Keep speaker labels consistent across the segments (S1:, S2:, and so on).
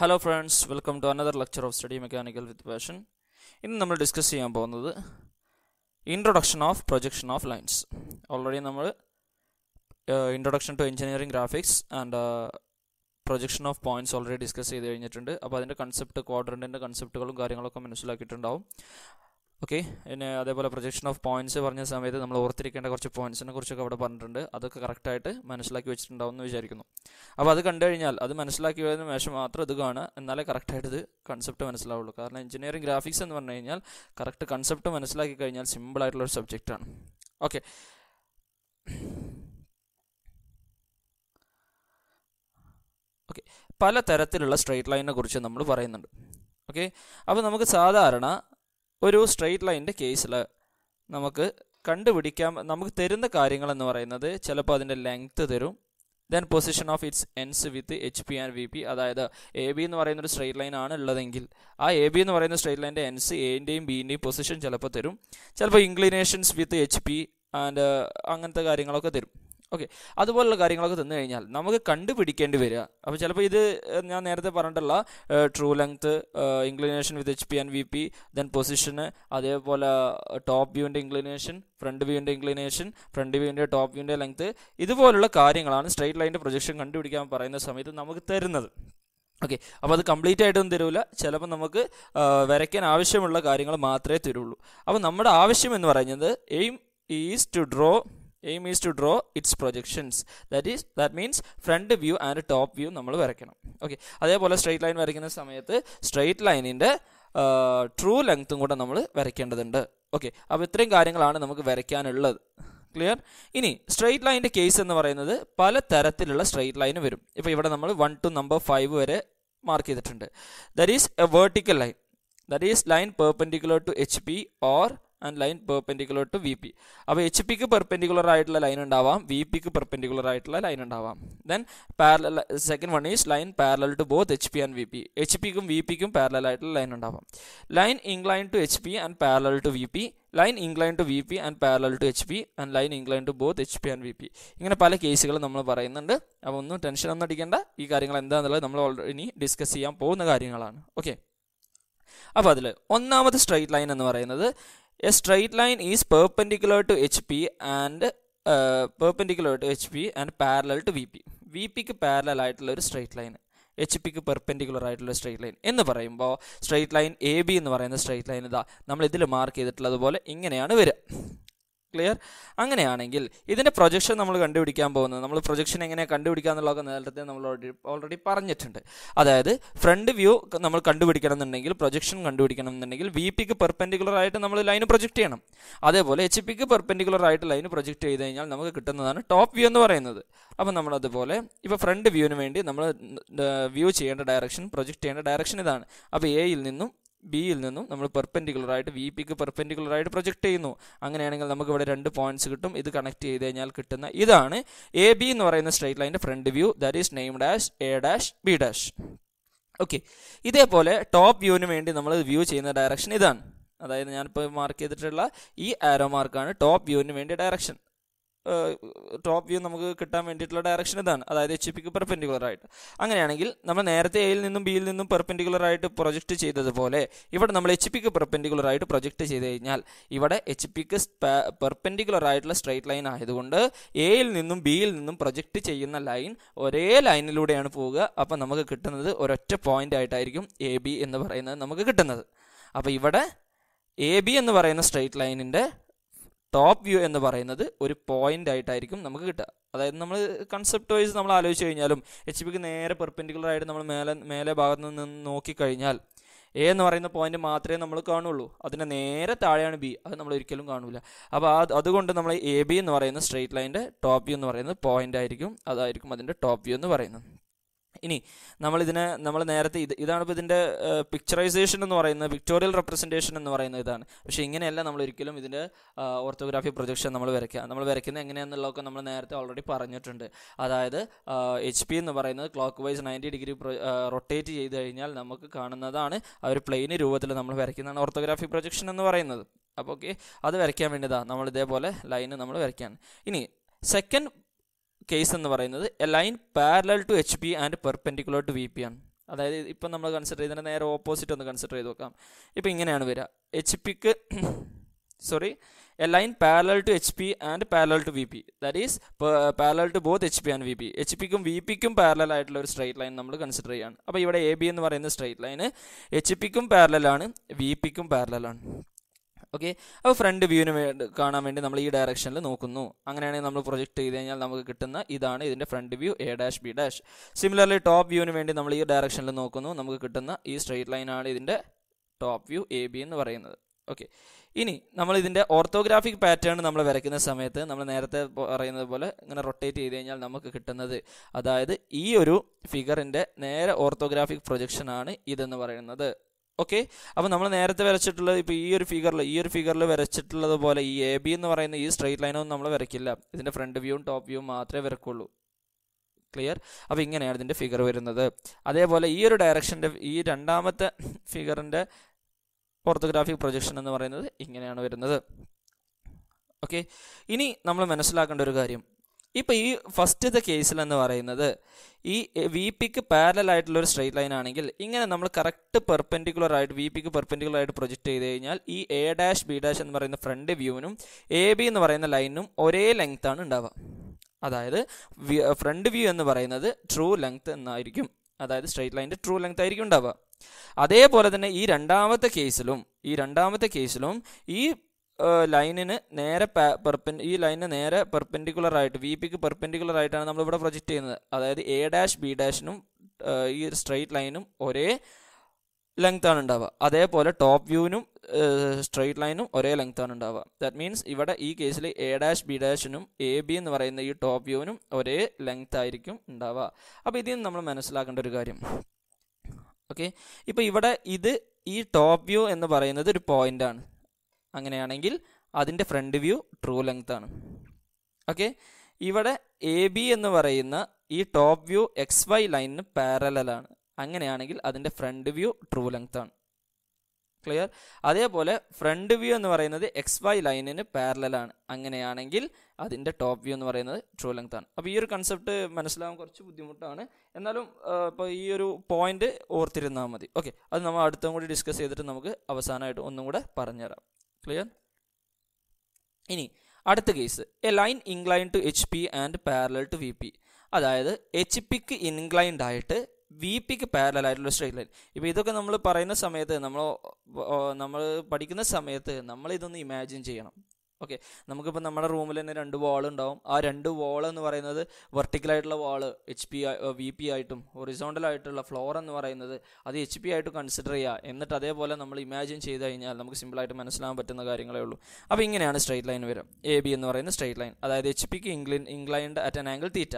S1: hello friends welcome to another lecture of study mechanical with passion ഇന്ന് നമ്മൾ discuss ചെയ്യാൻ പോകുന്നത് introduction of projection of lines already നമ്മൾ introduction to engineering graphics and projection of points already discuss ചെയ്ത് കഴിഞ്ഞിട്ടുണ്ട് അപ്പോൾ അതിൻ്റെ concept ക്വാഡ്രൻറ്റിൻ്റെ കൺസെപ്റ്റുകളും കാര്യങ്ങളൊക്കെ മനസ്സിലാക്കിയിട്ടുണ്ടാവും ഓക്കെ പിന്നെ അതേപോലെ പ്രൊജക്ഷൻ ഓഫ് പോയിന്റ്സ് പറഞ്ഞ സമയത്ത് നമ്മൾ ഓർത്തിരിക്കേണ്ട കുറച്ച് പോയിന്റ്സിനെ കുറിച്ചൊക്കെ അവിടെ പറഞ്ഞിട്ടുണ്ട് അതൊക്കെ കറക്റ്റായിട്ട് മനസ്സിലാക്കി വെച്ചിട്ടുണ്ടാവും എന്ന് വിചാരിക്കുന്നു അപ്പോൾ അത് കണ്ടു കഴിഞ്ഞാൽ അത് മനസ്സിലാക്കിയതിന് ശേഷം മാത്രം ഇത് കാണുക എന്നാലേ കറക്റ്റായിട്ട് ഇത് കൺസെപ്റ്റ് മനസ്സിലാവുള്ളൂ കാരണം എഞ്ചിനീയറിംഗ് ഗ്രാഫിക്സ് എന്ന് പറഞ്ഞു കഴിഞ്ഞാൽ കറക്റ്റ് കൺസെപ്റ്റ് മനസ്സിലാക്കി കഴിഞ്ഞാൽ ആയിട്ടുള്ള ഒരു സബ്ജക്റ്റാണ് ഓക്കെ ഓക്കെ പല തരത്തിലുള്ള സ്ട്രെയിറ്റ് ലൈനിനെ കുറിച്ച് നമ്മൾ പറയുന്നുണ്ട് ഓക്കെ അപ്പോൾ നമുക്ക് സാധാരണ ഒരു സ്ട്രെയിറ്റ് ലൈൻ്റെ കേസിൽ നമുക്ക് കണ്ടുപിടിക്കാം നമുക്ക് തരുന്ന കാര്യങ്ങളെന്ന് പറയുന്നത് ചിലപ്പോൾ അതിൻ്റെ ലെങ്ത്ത് തരും then position of its ends with H P and V P അതായത് എ ബി എന്ന് പറയുന്ന ഒരു സ്ട്രെയിറ്റ് ലൈൻ ആണ് ഉള്ളതെങ്കിൽ ആ എ ബി എന്ന് പറയുന്ന സ്ട്രെയിറ്റ് ലൈൻ്റെ എൻസ് എൻ്റെയും ബിൻ്റെയും പൊസിഷൻ ചിലപ്പോൾ തരും ചിലപ്പോൾ inclinations with H P and അങ്ങനത്തെ കാര്യങ്ങളൊക്കെ തരും ഓക്കെ അതുപോലുള്ള കാര്യങ്ങളൊക്കെ തന്നു കഴിഞ്ഞാൽ നമുക്ക് കണ്ടുപിടിക്കേണ്ടി വരിക അപ്പോൾ ചിലപ്പോൾ ഇത് ഞാൻ നേരത്തെ പറഞ്ഞിട്ടുള്ള true length inclination with H P and V P then പൊസിഷന് അതേപോലെ ടോപ്പ് വ്യൂവിൻ്റെ ഇൻക്ലിനേഷൻ ഫ്രണ്ട് വ്യൂവിൻ്റെ ഇൻക്ലിനേഷൻ ഫ്രണ്ട് വ്യൂവിൻ്റെ ടോപ്പ് വ്യൂവിൻ്റെ ലെങ്ത് ഇതുപോലുള്ള കാര്യങ്ങളാണ് സ്ട്രെയിറ്റ് ലൈൻ്റെ പ്രൊജക്ഷൻ കണ്ടുപിടിക്കാൻ പറയുന്ന സമയത്ത് നമുക്ക് തരുന്നത് ഓക്കെ അപ്പോൾ അത് കംപ്ലീറ്റ് ആയിട്ടൊന്നും തരൂല ചിലപ്പോൾ നമുക്ക് വരയ്ക്കാൻ ആവശ്യമുള്ള കാര്യങ്ങൾ മാത്രമേ തരുള്ളൂ അപ്പോൾ നമ്മുടെ ആവശ്യം എന്ന് പറയുന്നത് aim is to draw aim is to draw its projections that is that means front view and top view നമ്മൾ വരയ്ക്കണം ഓക്കെ അതേപോലെ സ്ട്രെയിറ്റ് ലൈൻ വരയ്ക്കുന്ന സമയത്ത് സ്ട്രെയിറ്റ് ലൈനിൻ്റെ ട്രൂ ലെങ്ത്തും കൂടെ നമ്മൾ വരയ്ക്കേണ്ടതുണ്ട് ഓക്കെ അപ്പോൾ ഇത്രയും കാര്യങ്ങളാണ് നമുക്ക് വരയ്ക്കാനുള്ളത് ക്ലിയർ ഇനി സ്ട്രെയിറ്റ് ലൈനിൻ്റെ കേസ് എന്ന് പറയുന്നത് പല തരത്തിലുള്ള സ്ട്രെയിറ്റ് ലൈന് വരും ഇപ്പോൾ ഇവിടെ നമ്മൾ വൺ ടു നമ്പർ ഫൈവ് വരെ മാർക്ക് ചെയ്തിട്ടുണ്ട് that is a vertical line that is line perpendicular to H P or and line perpendicular to V P അപ്പോൾ എച്ച് പിക്ക് പെർപെൻഡിക്കുലർ ആയിട്ടുള്ള ലൈൻ ഉണ്ടാവാം വി പിക്ക് പെർപെൻഡിക്കുലർ ആയിട്ടുള്ള ലൈൻ ഉണ്ടാവാം then parallel second one is line parallel to both H P and V P H പിക്കും V പിക്കും parallel ആയിട്ടുള്ള ലൈൻ ഉണ്ടാവാം line incline to H P and parallel to V P line incline to V P and parallel to H P and line incline to both H P and V P ഇങ്ങനെ പല കേസുകളും നമ്മൾ പറയുന്നുണ്ട് അപ്പോൾ ഒന്നും tension ഒന്നും അടിക്കേണ്ട ഈ കാര്യങ്ങൾ എന്താണെന്നുള്ളത് നമ്മൾ ഓൾറെഡി ഇനി ഡിസ്കസ് ചെയ്യാൻ പോകുന്ന കാര്യങ്ങളാണ് ഓക്കെ അപ്പോൾ അതിൽ ഒന്നാമത് സ്ട്രൈറ്റ് ലൈൻ എന്ന് പറയുന്നത് a straight line is perpendicular to H P and perpendicular to H P and parallel to V P V പിക്ക് പാരലൽ ആയിട്ടുള്ള ഒരു സ്ട്രെയിറ്റ് ലൈൻ എച്ച് പിക്ക് പെർപെൻഡിക്കുലർ ആയിട്ടുള്ള സ്ട്രെയിറ്റ് ലൈൻ എന്ന് പറയുമ്പോൾ സ്ട്രെയിറ്റ് ലൈൻ എ ബി എന്ന് പറയുന്ന സ്ട്രെയിറ്റ് ലൈൻ ഇതാ നമ്മൾ ഇതിൽ മാർക്ക് ചെയ്തിട്ടുള്ളതുപോലെ ഇങ്ങനെയാണ് വരിക ക്ലിയർ അങ്ങനെയാണെങ്കിൽ ഇതിൻ്റെ പ്രൊജക്ഷൻ നമ്മൾ കണ്ടുപിടിക്കാൻ പോകുന്നത് നമ്മൾ പ്രൊജക്ഷൻ എങ്ങനെ കണ്ടുപിടിക്കുക എന്നുള്ളതൊക്കെ നേരത്തെ നമ്മൾ ഓൾറെഡി ഓൾറെഡി പറഞ്ഞിട്ടുണ്ട് അതായത് ഫ്രണ്ട് വ്യൂ നമ്മൾ കണ്ടുപിടിക്കണം എന്നുണ്ടെങ്കിൽ പ്രൊജക്ഷൻ കണ്ടുപിടിക്കണം എന്നുണ്ടെങ്കിൽ വി പിക്ക് പെർപെൻഡിക്കുലർ ആയിട്ട് നമ്മൾ ലൈൻ പ്രൊജക്റ്റ് ചെയ്യണം അതേപോലെ എച്ച് പിക്ക് പെർപെൻഡിക്കുലർ ആയിട്ട് ലൈൻ പ്രൊജക്റ്റ് ചെയ്ത് കഴിഞ്ഞാൽ നമുക്ക് കിട്ടുന്നതാണ് ടോപ്പ് വ്യൂ എന്ന് പറയുന്നത് അപ്പോൾ നമ്മളതുപോലെ ഇപ്പോൾ ഫ്രണ്ട് വ്യൂവിന് വേണ്ടി നമ്മൾ വ്യൂ ചെയ്യേണ്ട ഡയറക്ഷൻ പ്രൊജക്റ്റ് ചെയ്യേണ്ട ഡയറക്ഷൻ ഇതാണ് അപ്പോൾ എയിൽ നിന്നും ബിയിൽ നിന്നും നമ്മൾ പെർപെൻഡിക്കുലറായിട്ട് വി പിക്ക് പെർപെൻഡിക്കുലറായിട്ട് പ്രൊജക്റ്റ് ചെയ്യുന്നു അങ്ങനെയാണെങ്കിൽ നമുക്ക് ഇവിടെ രണ്ട് പോയിന്റ്സ് കിട്ടും ഇത് കണക്ട് ചെയ്ത് കഴിഞ്ഞാൽ കിട്ടുന്ന ഇതാണ് എ ബി എന്ന് പറയുന്ന സ്ട്രേറ്റ് ലൈൻ്റെ front view that is name dash A dash B dash okay ഇതേപോലെ ടോപ്പ് വ്യൂവിന് വേണ്ടി നമ്മൾ വ്യൂ ചെയ്യുന്ന ഡയറക്ഷൻ ഇതാണ് അതായത് ഞാനിപ്പോൾ മാർക്ക് ചെയ്തിട്ടുള്ള ഈ ആരോ മാർക്കാണ് ടോപ്പ് വ്യൂവിന് വേണ്ടി ഡയറക്ഷൻ ടോപ്പ് വ്യൂ നമുക്ക് കിട്ടാൻ വേണ്ടിയിട്ടുള്ള ഡയറക്ഷൻ ഇതാണ് അതായത് എച്ച് പിക്ക് പെർപെൻഡിക്കുലർ ആയിട്ട് അങ്ങനെയാണെങ്കിൽ നമ്മൾ നേരത്തെ എയിൽ നിന്നും ബിയിൽ നിന്നും പെർപെൻഡിക്കുലർ ആയിട്ട് പ്രൊജക്റ്റ് ചെയ്തതുപോലെ ഇവിടെ നമ്മൾ എച്ച് പിക്ക് പെർപെൻഡിക്കുലർ ആയിട്ട് പ്രൊജക്റ്റ് ചെയ്ത് കഴിഞ്ഞാൽ ഇവിടെ എച്ച് പിക്ക് പെർപെൻഡിക്കുലർ ആയിട്ടുള്ള സ്ട്രൈറ്റ് ലൈൻ ആയതുകൊണ്ട് എയിൽ നിന്നും ബിയിൽ നിന്നും പ്രൊജക്റ്റ് ചെയ്യുന്ന ലൈൻ ഒരേ ലൈനിലൂടെയാണ് പോവുക അപ്പോൾ നമുക്ക് കിട്ടുന്നത് ഒരൊറ്റ പോയിന്റ് ആയിട്ടായിരിക്കും എ ബി എന്ന് പറയുന്നത് നമുക്ക് കിട്ടുന്നത് അപ്പോൾ ഇവിടെ എ ബി എന്ന് പറയുന്ന സ്ട്രൈറ്റ് ലൈനിൻ്റെ ടോപ്പ് വ്യൂ എന്ന് പറയുന്നത് ഒരു പോയിന്റ് ആയിട്ടായിരിക്കും നമുക്ക് കിട്ടുക അതായത് നമ്മൾ കൺസെപ്റ്റ് വൈസ് നമ്മൾ ആലോചിച്ച് കഴിഞ്ഞാലും എച്ച് പിക്ക് നേരെ പെർപെൻഡിക്കുലർ ആയിട്ട് നമ്മൾ മേലെ മേലെ ഭാഗത്ത് നിന്ന് നോക്കിക്കഴിഞ്ഞാൽ എ എന്ന് പറയുന്ന പോയിന്റ് മാത്രമേ നമ്മൾ കാണുള്ളൂ അതിൻ്റെ നേരെ താഴെയാണ് ബി അത് നമ്മൾ ഒരിക്കലും കാണില്ല അപ്പോൾ അത് അതുകൊണ്ട് നമ്മൾ എ ബി എന്ന് പറയുന്ന സ്ട്രെയിറ്റ് ലൈൻ്റെ ടോപ്പ് വ്യൂ എന്ന് പറയുന്നത് പോയിന്റ് ആയിരിക്കും അതായിരിക്കും അതിൻ്റെ ടോപ്പ് വ്യൂ എന്ന് പറയുന്നത് ഇനി നമ്മളിതിനെ നമ്മൾ നേരത്തെ ഇത് ഇതാണ് ഇപ്പോൾ ഇതിൻ്റെ പിക്ചറൈസേഷൻ എന്ന് പറയുന്നത് പിക്ടോറിയൽ റെപ്രസെൻറ്റേഷൻ എന്ന് പറയുന്നത് ഇതാണ് പക്ഷേ ഇങ്ങനെയല്ല നമ്മൾ ഒരിക്കലും ഇതിൻ്റെ ഓർത്തോഗ്രാഫി പ്രൊജക്ഷൻ നമ്മൾ വരയ്ക്കുക നമ്മൾ വരയ്ക്കുന്നത് എങ്ങനെയാണെന്നുള്ളതൊക്കെ നമ്മൾ നേരത്തെ ഓൾറെഡി പറഞ്ഞിട്ടുണ്ട് അതായത് എച്ച് പി എന്ന് പറയുന്നത് clockwise ninety degree rotate ചെയ്ത് കഴിഞ്ഞാൽ നമുക്ക് കാണുന്നതാണ് ആ ഒരു പ്ലെയിന് രൂപത്തിൽ നമ്മൾ വരയ്ക്കുന്നതാണ് ഓർത്തോഗ്രാഫി പ്രൊജക്ഷൻ എന്ന് പറയുന്നത് അപ്പോൾ ഓക്കെ അത് വരയ്ക്കാൻ വേണ്ടിയതാണ് നമ്മൾ ഇതേപോലെ ലൈന് നമ്മൾ വരയ്ക്കാൻ ഇനി സെക്കൻഡ് കേസ് എന്ന് പറയുന്നത് a line parallel to H P and perpendicular to V P ആണ് അതായത് ഇപ്പം നമ്മൾ കൺസിഡർ ചെയ്തതിന് നേരെ ഓപ്പോസിറ്റ് ഒന്ന് കൺസിഡർ ചെയ്ത് നോക്കാം ഇപ്പം ഇങ്ങനെയാണ് വരിക എച്ച് പിക്ക് sorry a line parallel to H P and parallel to V P that is parallel to both H P and V P H പിക്കും വി പിക്കും പാരലൽ ആയിട്ടുള്ള ഒരു സ്ട്രൈറ്റ് ലൈൻ നമ്മൾ കൺസിഡർ ചെയ്യുകയാണ് അപ്പോൾ ഇവിടെ എ ബി എന്ന് പറയുന്ന സ്ട്രൈറ്റ് ലൈന് എച്ച് പിക്കും പാരലലാണ് വി പിക്കും ആണ് ഓക്കെ അപ്പോൾ ഫ്രണ്ട് വ്യൂവിന് വേണ്ടി കാണാൻ വേണ്ടി നമ്മൾ ഈ ഡയറക്ഷനിൽ നോക്കുന്നു അങ്ങനെയാണെങ്കിൽ നമ്മൾ പ്രൊജക്റ്റ് ചെയ്ത് കഴിഞ്ഞാൽ നമുക്ക് കിട്ടുന്ന ഇതാണ് ഇതിൻ്റെ front view A dash B dash similarly top വ്യൂവിന് വേണ്ടി നമ്മൾ ഈ ഡയറക്ഷനിൽ നോക്കുന്നു നമുക്ക് കിട്ടുന്ന ഈ സ്ട്രെയിറ്റ് ലൈനാണ് ഇതിൻ്റെ ടോപ്പ് വ്യൂ എ ബി എന്ന് പറയുന്നത് ഓക്കെ ഇനി നമ്മൾ ഇതിൻ്റെ ഓർത്തോഗ്രാഫിക് പാറ്റേൺ നമ്മൾ വരയ്ക്കുന്ന സമയത്ത് നമ്മൾ നേരത്തെ പറയുന്നത് പോലെ ഇങ്ങനെ റൊട്ടേറ്റ് ചെയ്ത് കഴിഞ്ഞാൽ നമുക്ക് കിട്ടുന്നത് അതായത് ഈ ഒരു ഫിഗറിൻ്റെ നേരെ ഓർത്തോഗ്രാഫിക് പ്രൊജക്ഷനാണ് ഇതെന്ന് പറയുന്നത് ഓക്കെ അപ്പോൾ നമ്മൾ നേരത്തെ വരച്ചിട്ടുള്ളത് ഇപ്പോൾ ഈ ഒരു ഫിഗറിൽ ഈ ഒരു ഫിഗറിൽ വരച്ചിട്ടുള്ളത് പോലെ ഈ എ ബി എന്ന് പറയുന്ന ഈ സ്ട്രെയിറ്റ് ലൈനൊന്നും നമ്മൾ വരയ്ക്കില്ല ഇതിൻ്റെ ഫ്രണ്ട് വ്യൂവും ടോപ്പ് വ്യൂവും മാത്രമേ വരക്കുള്ളൂ ക്ലിയർ അപ്പോൾ ഇങ്ങനെയാണ് ഇതിൻ്റെ ഫിഗർ വരുന്നത് അതേപോലെ ഈ ഒരു ഡയറക്ഷൻ്റെ ഈ രണ്ടാമത്തെ ഫിഗറിൻ്റെ ഓർത്തോഗ്രാഫിക് പ്രൊജക്ഷൻ എന്ന് പറയുന്നത് ഇങ്ങനെയാണ് വരുന്നത് ഓക്കെ ഇനി നമ്മൾ മനസ്സിലാക്കേണ്ട ഒരു കാര്യം ഇപ്പോൾ ഈ ഫസ്റ്റത്തെ കേസിലെന്ന് പറയുന്നത് ഈ വി പിക്ക് ആയിട്ടുള്ള ഒരു സ്ട്രേറ്റ് ലൈൻ ആണെങ്കിൽ ഇങ്ങനെ നമ്മൾ കറക്റ്റ് പെർപെൻഡിക്കുലർ ആയിട്ട് വി പിക്ക് പെർപെൻഡിക്കുലർ ആയിട്ട് പ്രൊജക്റ്റ് ചെയ്ത് കഴിഞ്ഞാൽ ഈ എ ഡാഷ് ബി ഡാഷ് എന്ന് പറയുന്ന ഫ്രണ്ട് വ്യൂവിനും എ ബി എന്ന് പറയുന്ന ലൈനിനും ഒരേ ലെങ്ത് ആണ് ഉണ്ടാവുക അതായത് ഫ്രണ്ട് വ്യൂ എന്ന് പറയുന്നത് ട്രൂ ലെങ്ത് എന്നായിരിക്കും അതായത് സ്ട്രെയിറ്റ് ലൈൻ്റെ ട്രൂ ലെങ്ത് ആയിരിക്കും ഉണ്ടാവുക അതേപോലെ തന്നെ ഈ രണ്ടാമത്തെ കേസിലും ഈ രണ്ടാമത്തെ കേസിലും ഈ ലൈനിന് നേരെ പെർപെൻ ഈ ലൈനിന് നേരെ പെർപെൻഡിക്കുലർ ആയിട്ട് വി പിക്ക് പെർപെൻഡിക്കുലർ ആയിട്ടാണ് നമ്മളിവിടെ പ്രൊജക്റ്റ് ചെയ്യുന്നത് അതായത് എ ഡാഷ് ബി ഡാഷിനും ഈ സ്ട്രെയിറ്റ് ലൈനും ഒരേ ലെങ്ത് ആണ് ഉണ്ടാവുക അതേപോലെ ടോപ്പ് വ്യൂവിനും സ്ട്രെയിറ്റ് ലൈനും ഒരേ ലെങ്ത് ആണ് ഉണ്ടാവുക ദാറ്റ് മീൻസ് ഇവിടെ ഈ കേസിൽ എ ഡാഷ് ബി ഡാഷിനും എ ബി എന്ന് പറയുന്ന ഈ ടോപ്പ് വ്യൂവിനും ഒരേ ലെങ്ത് ആയിരിക്കും ഉണ്ടാവുക അപ്പോൾ ഇതിൽ നമ്മൾ മനസ്സിലാക്കേണ്ട ഒരു കാര്യം ഓക്കെ ഇപ്പോൾ ഇവിടെ ഇത് ഈ ടോപ്പ് വ്യൂ എന്ന് പറയുന്നത് ഒരു പോയിൻ്റ് ആണ് അങ്ങനെയാണെങ്കിൽ അതിൻ്റെ ഫ്രണ്ട് വ്യൂ ട്രൂ ലെങ്ത് ആണ് ഓക്കെ ഇവിടെ എ ബി എന്ന് പറയുന്ന ഈ ടോപ്പ് വ്യൂ എക്സ് വൈ ലൈനിന് പാരലാണ് അങ്ങനെയാണെങ്കിൽ അതിൻ്റെ ഫ്രണ്ട് വ്യൂ ട്രൂ ലെങ്ത് ആണ് ക്ലിയർ അതേപോലെ ഫ്രണ്ട് വ്യൂ എന്ന് പറയുന്നത് എക്സ് വൈ ലൈനിന് പാരലാണ് അങ്ങനെയാണെങ്കിൽ അതിൻ്റെ ടോപ്പ് വ്യൂ എന്ന് പറയുന്നത് ട്രൂ ലെങ്ത് ആണ് അപ്പോൾ ഈ ഒരു കൺസെപ്റ്റ് മനസ്സിലാവാൻ കുറച്ച് ബുദ്ധിമുട്ടാണ് എന്നാലും ഇപ്പോൾ ഈ ഒരു പോയിന്റ് ഓർത്തിരുന്നാൽ മതി ഓക്കെ അത് നമ്മൾ അടുത്തും കൂടി ഡിസ്കസ് ചെയ്തിട്ട് നമുക്ക് അവസാനമായിട്ട് ഒന്നും കൂടെ പറഞ്ഞുതരാം ക്ലിയർ ഇനി അടുത്ത case a line incline to H P and parallel to V P അതായത് എച്ച് പിക്ക് ഇൻക്ലൈൻഡ് ആയിട്ട് വി പിക്ക് പാരലൽ ആയിട്ടുള്ള സ്ട്രേറ്റ് ലൈൻ ഇപ്പോൾ ഇതൊക്കെ നമ്മൾ പറയുന്ന സമയത്ത് നമ്മൾ നമ്മൾ പഠിക്കുന്ന സമയത്ത് നമ്മൾ ഇതൊന്ന് ഇമാജിൻ ചെയ്യണം ഓക്കെ നമുക്കിപ്പോൾ നമ്മുടെ റൂമിൽ തന്നെ രണ്ട് വാൾ ഉണ്ടാവും ആ രണ്ട് വാൾ എന്ന് പറയുന്നത് വെർട്ടിക്കലായിട്ടുള്ള wall H P V P ആയിട്ടും ഒറിസോണ്ടലായിട്ടുള്ള ഫ്ലോർ എന്ന് പറയുന്നത് അത് എച്ച് പി ആയിട്ട് കൺസിഡർ ചെയ്യുക എന്നിട്ട് അതേപോലെ നമ്മൾ ഇമാജിൻ ചെയ്ത് കഴിഞ്ഞാൽ നമുക്ക് സിമ്പിളായിട്ട് മനസ്സിലാകാൻ പറ്റുന്ന കാര്യങ്ങളേ ഉള്ളൂ അപ്പോൾ ഇങ്ങനെയാണ് സ്ട്രേറ്റ് ലൈൻ വരും എ ബി എന്ന് പറയുന്ന സ്ട്രേറ്റ് ലൈൻ അതായത് എച്ച് പിക്ക് ഇംഗ്ലിൻ inclined at an angle theta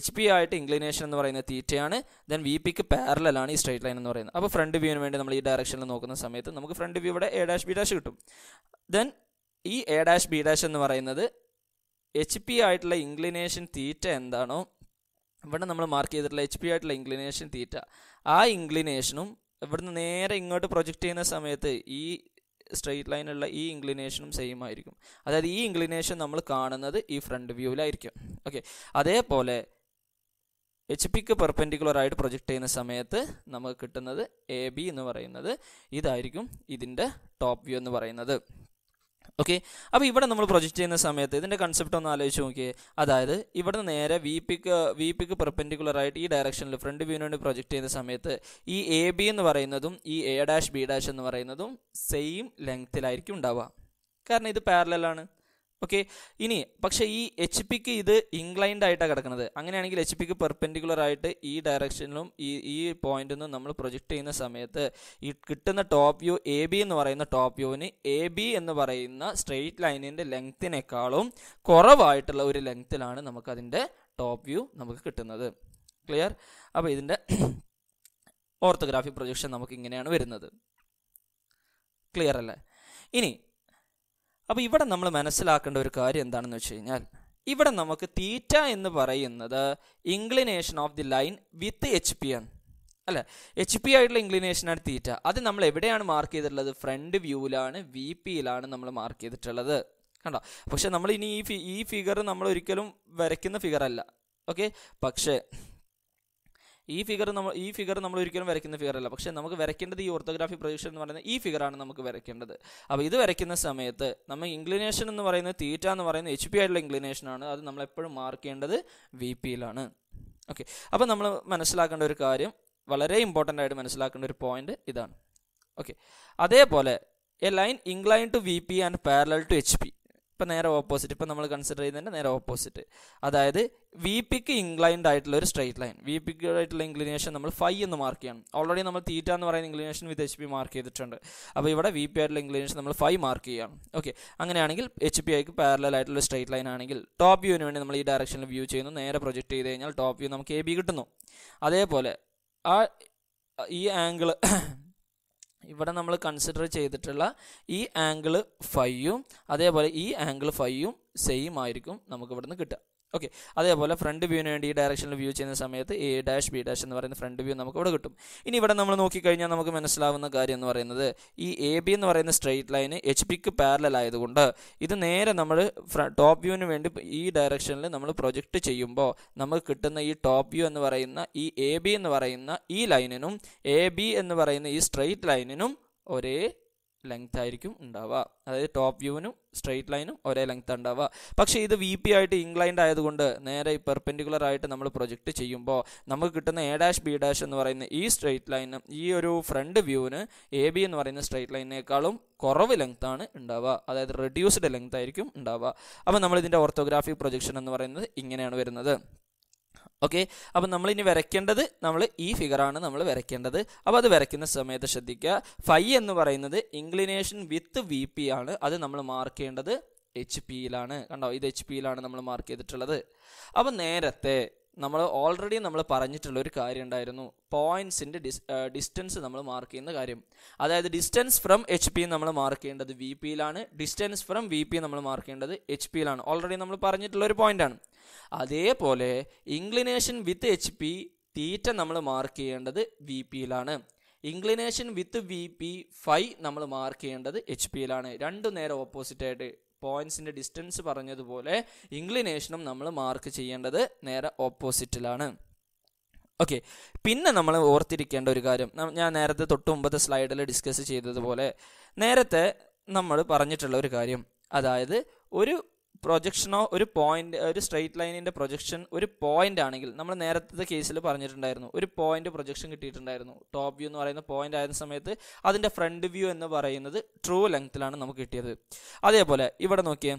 S1: H P ആയിട്ട് ഇംഗ്ലിനേഷൻ എന്ന് പറയുന്ന തീറ്റയാണ് ദെൻ വി പിക്ക് പാരലാണ് ഈ സ്ട്രേറ്റ് ലൈൻ എന്ന് പറയുന്നത് അപ്പോൾ ഫ്രണ്ട് വ്യൂവിന് വേണ്ടി നമ്മൾ ഈ ഡയറക്ഷനിൽ നോക്കുന്ന സമയത്ത് നമുക്ക് ഫ്രണ്ട് വ്യൂ ഇവിടെ എ ഡാഷ് ബി ഡാഷ് കിട്ടും ദെൻ ഈ എ ഡാഷ് ബി ഡാഷ് എന്ന് പറയുന്നത് എച്ച് പി ആയിട്ടുള്ള ഇൻക്ലിനേഷൻ തീറ്റ എന്താണോ ഇവിടെ നമ്മൾ മാർക്ക് ചെയ്തിട്ടുള്ള എച്ച് പി ആയിട്ടുള്ള ഇൻക്ലിനേഷൻ തീറ്റ ആ ഇൻക്ലിനേഷനും ഇവിടുന്ന് നേരെ ഇങ്ങോട്ട് പ്രൊജക്റ്റ് ചെയ്യുന്ന സമയത്ത് ഈ സ്ട്രെയിറ്റ് ലൈനുള്ള ഈ ഇൻക്ലിനേഷനും സെയിം ആയിരിക്കും അതായത് ഈ ഇൻക്ലിനേഷൻ നമ്മൾ കാണുന്നത് ഈ ഫ്രണ്ട് വ്യൂവിലായിരിക്കും ഓക്കെ അതേപോലെ എച്ച് പിക്ക് പെർപെൻഡിക്കുലർ ആയിട്ട് പ്രൊജക്റ്റ് ചെയ്യുന്ന സമയത്ത് നമുക്ക് കിട്ടുന്നത് എ ബി എന്ന് പറയുന്നത് ഇതായിരിക്കും ഇതിൻ്റെ ടോപ്പ് വ്യൂ എന്ന് പറയുന്നത് ഓക്കെ അപ്പോൾ ഇവിടെ നമ്മൾ പ്രൊജക്റ്റ് ചെയ്യുന്ന സമയത്ത് ഇതിൻ്റെ കൺസെപ്റ്റ് ഒന്ന് ആലോചിച്ച് നോക്കിയേ അതായത് ഇവിടെ നിന്ന് നേരെ വി പിക്ക് വി പിക്ക് പെർപെൻഡിക്കുലറായിട്ട് ഈ ഡയറക്ഷനിൽ ഫ്രണ്ട് വ്യൂവിന് വേണ്ടി പ്രൊജക്റ്റ് ചെയ്യുന്ന സമയത്ത് ഈ എ ബി എന്ന് പറയുന്നതും ഈ എ ഡാഷ് ബി ഡാഷ് എന്ന് പറയുന്നതും സെയിം ലെങ്ത്തിലായിരിക്കും ഉണ്ടാവുക കാരണം ഇത് പാരലാണ് ഓക്കെ ഇനി പക്ഷേ ഈ എച്ച് പിക്ക് ഇത് ഇൻക്ലൈൻഡ് ആയിട്ടാണ് കിടക്കുന്നത് അങ്ങനെയാണെങ്കിൽ എച്ച് പിക്ക് പെർപെൻഡിക്കുലർ ആയിട്ട് ഈ ഡയറക്ഷനിലും ഈ ഈ പോയിന്റിൽ നിന്നും നമ്മൾ പ്രൊജക്റ്റ് ചെയ്യുന്ന സമയത്ത് ഈ കിട്ടുന്ന ടോപ്പ് വ്യൂ എ ബി എന്ന് പറയുന്ന ടോപ്പ് വ്യൂവിന് എ ബി എന്ന് പറയുന്ന സ്ട്രെയിറ്റ് ലൈനിൻ്റെ ലെങ്ത്തിനേക്കാളും കുറവായിട്ടുള്ള ഒരു ലെങ്ത്തിലാണ് നമുക്കതിൻ്റെ ടോപ്പ് വ്യൂ നമുക്ക് കിട്ടുന്നത് ക്ലിയർ അപ്പോൾ ഇതിൻ്റെ ഓർത്തോഗ്രാഫി പ്രൊജക്ഷൻ നമുക്ക് ഇങ്ങനെയാണ് വരുന്നത് ക്ലിയർ അല്ലേ ഇനി അപ്പോൾ ഇവിടെ നമ്മൾ മനസ്സിലാക്കേണ്ട ഒരു കാര്യം എന്താണെന്ന് വെച്ച് കഴിഞ്ഞാൽ ഇവിടെ നമുക്ക് തീറ്റ എന്ന് പറയുന്നത് inclination of the line with H P ആണ് അല്ലേ എച്ച് പി ആയിട്ടുള്ള ഇൻക്ലിനേഷനാണ് തീറ്റ അത് നമ്മൾ എവിടെയാണ് മാർക്ക് ചെയ്തിട്ടുള്ളത് ഫ്രണ്ട് വ്യൂവിലാണ് വി പിയിലാണ് നമ്മൾ മാർക്ക് ചെയ്തിട്ടുള്ളത് കണ്ടോ പക്ഷെ നമ്മൾ ഇനി ഈ ഈ ഫിഗർ നമ്മൾ ഒരിക്കലും വരയ്ക്കുന്ന ഫിഗർ അല്ല ഓക്കെ പക്ഷേ ഈ ഫിഗർ നമ്മൾ ഈ ഫിഗർ നമ്മൾ ഒരിക്കലും വരയ്ക്കുന്ന ഫിഗർ അല്ല പക്ഷേ നമുക്ക് വരയ്ക്കേണ്ടത് ഈ ഓർത്തോഗ്രാഫി പ്രൊജക്ഷൻ എന്ന് പറയുന്ന ഈ ഫിഗറാണ് നമുക്ക് വരയ്ക്കേണ്ടത് അപ്പോൾ ഇത് വരയ്ക്കുന്ന സമയത്ത് നമ്മൾ ഇൻക്ലിനേഷൻ എന്ന് പറയുന്നത് തീറ്റ എന്ന് പറയുന്നത് എച്ച് പി ആയിട്ടുള്ള ഇൻക്ലിനേഷനാണ് അത് നമ്മൾ എപ്പോഴും മാർക്ക് ചെയ്യേണ്ടത് വി പിയിലാണ് ഓക്കെ അപ്പോൾ നമ്മൾ മനസ്സിലാക്കേണ്ട ഒരു കാര്യം വളരെ ഇമ്പോർട്ടൻ്റ് ആയിട്ട് മനസ്സിലാക്കേണ്ട ഒരു പോയിന്റ് ഇതാണ് ഓക്കെ അതേപോലെ A line incline to V P and parallel to H P ഇപ്പം നേരെ ഓപ്പോസിറ്റ് ഇപ്പം നമ്മൾ കൺസിഡർ ചെയ്യുന്നതിൻ്റെ നേരെ ഓപ്പോസിറ്റ് അതായത് വി പിക്ക് ഇൻക്ലൈൻഡ് ആയിട്ടുള്ള ഒരു സ്ട്രൈറ്റ് ലൈൻ വി പിക്ക് ആയിട്ടുള്ള ഇൻക്ലിനേഷൻ നമ്മൾ ഫൈ എന്ന് മാർക്ക് ചെയ്യണം ഓൾറെഡി നമ്മൾ തീറ്റ എന്ന് പറയുന്ന inclination with H P mark ചെയ്തിട്ടുണ്ട് അപ്പോൾ ഇവിടെ വി പി ആയിട്ടുള്ള ഇൻക്ലിനേഷൻ നമ്മൾ ഫൈ മാർക്ക് ചെയ്യണം ഓക്കെ അങ്ങനെയാണെങ്കിൽ എച്ച് പി ആയിക്ക് പാരലൽ ആയിട്ടുള്ള സ്ട്രൈറ്റ് ലൈൻ ആണെങ്കിൽ ടോപ്പ് വ്യൂവിന് വേണ്ടി നമ്മൾ ഈ ഡയറക്ഷനിൽ വ്യൂ ചെയ്യുന്നു നേരെ പ്രൊജക്റ്റ് ചെയ്ത് കഴിഞ്ഞാൽ ടോപ്പ് വ്യൂ നമുക്ക് എ ബി കിട്ടുന്നു അതേപോലെ ആ ഈ ആംഗിൾ ഇവിടെ നമ്മൾ കൺസിഡർ ചെയ്തിട്ടുള്ള ഈ ആംഗിള് ഫൈവും അതേപോലെ ഈ ആംഗിൾ ഫൈവും സെയിം ആയിരിക്കും നമുക്ക് ഇവിടുന്ന് കിട്ടുക ഓക്കെ അതേപോലെ ഫ്രണ്ട് വ്യൂവിന് വേണ്ടി ഈ ഡയറക്ഷനിൽ വ്യൂ ചെയ്യുന്ന സമയത്ത് എ ഡാഷ് ബി ഡാഷ് എന്ന് പറയുന്ന ഫ്രണ്ട് വ്യൂ നമുക്ക് ഇവിടെ കിട്ടും ഇനി ഇവിടെ നമ്മൾ നോക്കിക്കഴിഞ്ഞാൽ നമുക്ക് മനസ്സിലാവുന്ന കാര്യം എന്ന് പറയുന്നത് ഈ എ ബി എന്ന് പറയുന്ന സ്ട്രെയിറ്റ് ലൈന് എച്ച് പിക്ക് പാരലൽ ആയതുകൊണ്ട് ഇത് നേരെ നമ്മൾ ടോപ്പ് വ്യൂവിന് വേണ്ടി ഈ ഡയറക്ഷനിൽ നമ്മൾ പ്രൊജക്റ്റ് ചെയ്യുമ്പോൾ നമുക്ക് കിട്ടുന്ന ഈ ടോപ്പ് വ്യൂ എന്ന് പറയുന്ന ഈ എ ബി എന്ന് പറയുന്ന ഈ ലൈനിനും എ ബി എന്ന് പറയുന്ന ഈ സ്ട്രെയിറ്റ് ലൈനിനും ഒരേ ലെങ്ത് ആയിരിക്കും ഉണ്ടാവുക അതായത് ടോപ്പ് വ്യൂവിനും സ്ട്രെയിറ്റ് ലൈനും ഒരേ ലെങ്ത് ഉണ്ടാവുക പക്ഷേ ഇത് വി പി ആയിട്ട് ഇൻക്ലൈൻഡ് ആയതുകൊണ്ട് നേരെ പെർപെൻഡിക്കുലർ ആയിട്ട് നമ്മൾ പ്രൊജക്റ്റ് ചെയ്യുമ്പോൾ നമുക്ക് കിട്ടുന്ന എ ഡാഷ് ബി ഡാഷ് എന്ന് പറയുന്ന ഈ സ്ട്രെയിറ്റ് ലൈനും ഈ ഒരു ഫ്രണ്ട് വ്യൂവിന് എ ബി എന്ന് പറയുന്ന സ്ട്രെയിറ്റ് ലൈനേക്കാളും കുറവ് ലെങ്ത് ആണ് ഉണ്ടാവുക അതായത് റെഡ്യൂസ്ഡ് ലെങ്ത് ആയിരിക്കും ഉണ്ടാവുക അപ്പോൾ നമ്മൾ ഓർത്തോഗ്രാഫിക് പ്രൊജക്ഷൻ എന്ന് പറയുന്നത് ഇങ്ങനെയാണ് വരുന്നത് ഓക്കെ അപ്പം നമ്മളിനി വരയ്ക്കേണ്ടത് നമ്മൾ ഈ ഫിഗറാണ് നമ്മൾ വരയ്ക്കേണ്ടത് അപ്പോൾ അത് വരയ്ക്കുന്ന സമയത്ത് ശ്രദ്ധിക്കുക ഫൈ എന്ന് പറയുന്നത് ഇൻക്ലിനേഷൻ വിത്ത് വി പി ആണ് അത് നമ്മൾ മാർക്ക് ചെയ്യേണ്ടത് എച്ച് പിയിലാണ് കണ്ടോ ഇത് എച്ച് പിയിലാണ് നമ്മൾ മാർക്ക് ചെയ്തിട്ടുള്ളത് അപ്പം നേരത്തെ നമ്മൾ ഓൾറെഡി നമ്മൾ പറഞ്ഞിട്ടുള്ള ഒരു കാര്യം ഉണ്ടായിരുന്നു പോയിന്റ്സിൻ്റെ ഡിസ്റ്റൻസ് നമ്മൾ മാർക്ക് ചെയ്യുന്ന കാര്യം അതായത് ഡിസ്റ്റൻസ് ഫ്രം എച്ച് പി നമ്മൾ മാർക്ക് ചെയ്യേണ്ടത് വി പിയിലാണ് ഡിസ്റ്റൻസ് ഫ്രം വി പി നമ്മൾ മാർക്ക് ചെയ്യേണ്ടത് എച്ച് പിയിലാണ് ഓൾറെഡി നമ്മൾ പറഞ്ഞിട്ടുള്ള ഒരു പോയിന്റാണ് അതേപോലെ inclination with H P theta നമ്മൾ മാർക്ക് ചെയ്യേണ്ടത് വി പിയിലാണ് inclination with V P phi നമ്മൾ മാർക്ക് ചെയ്യേണ്ടത് എച്ച് പിയിലാണ് രണ്ടു നേരെ ഓപ്പോസിറ്റ് ആയിട്ട് പോയിന്റ്സിൻ്റെ ഡിസ്റ്റൻസ് പറഞ്ഞതുപോലെ ഇൻക്ലിനേഷനും നമ്മൾ മാർക്ക് ചെയ്യേണ്ടത് നേരെ ഓപ്പോസിറ്റിലാണ് ഓക്കെ പിന്നെ നമ്മൾ ഓർത്തിരിക്കേണ്ട ഒരു കാര്യം ഞാൻ നേരത്തെ തൊട്ട് മുമ്പത്തെ സ്ലൈഡിൽ ഡിസ്കസ് ചെയ്തതുപോലെ നേരത്തെ നമ്മൾ പറഞ്ഞിട്ടുള്ള ഒരു കാര്യം അതായത് ഒരു പ്രൊജക്ഷനോ ഒരു പോയിന്റ് ഒരു സ്ട്രെയിറ്റ് ലൈനിൻ്റെ പ്രൊജക്ഷൻ ഒരു പോയിന്റ് ആണെങ്കിൽ നമ്മൾ നേരത്തെ കേസിൽ പറഞ്ഞിട്ടുണ്ടായിരുന്നു ഒരു പോയിന്റ് പ്രൊജക്ഷൻ കിട്ടിയിട്ടുണ്ടായിരുന്നു ടോപ്പ് വ്യൂ എന്ന് പറയുന്ന പോയിന്റ് ആയിരുന്ന സമയത്ത് അതിൻ്റെ ഫ്രണ്ട് വ്യൂ എന്ന് പറയുന്നത് ട്രൂ ലെങ്ത്തിലാണ് നമുക്ക് കിട്ടിയത് അതേപോലെ ഇവിടെ നോക്കിയേ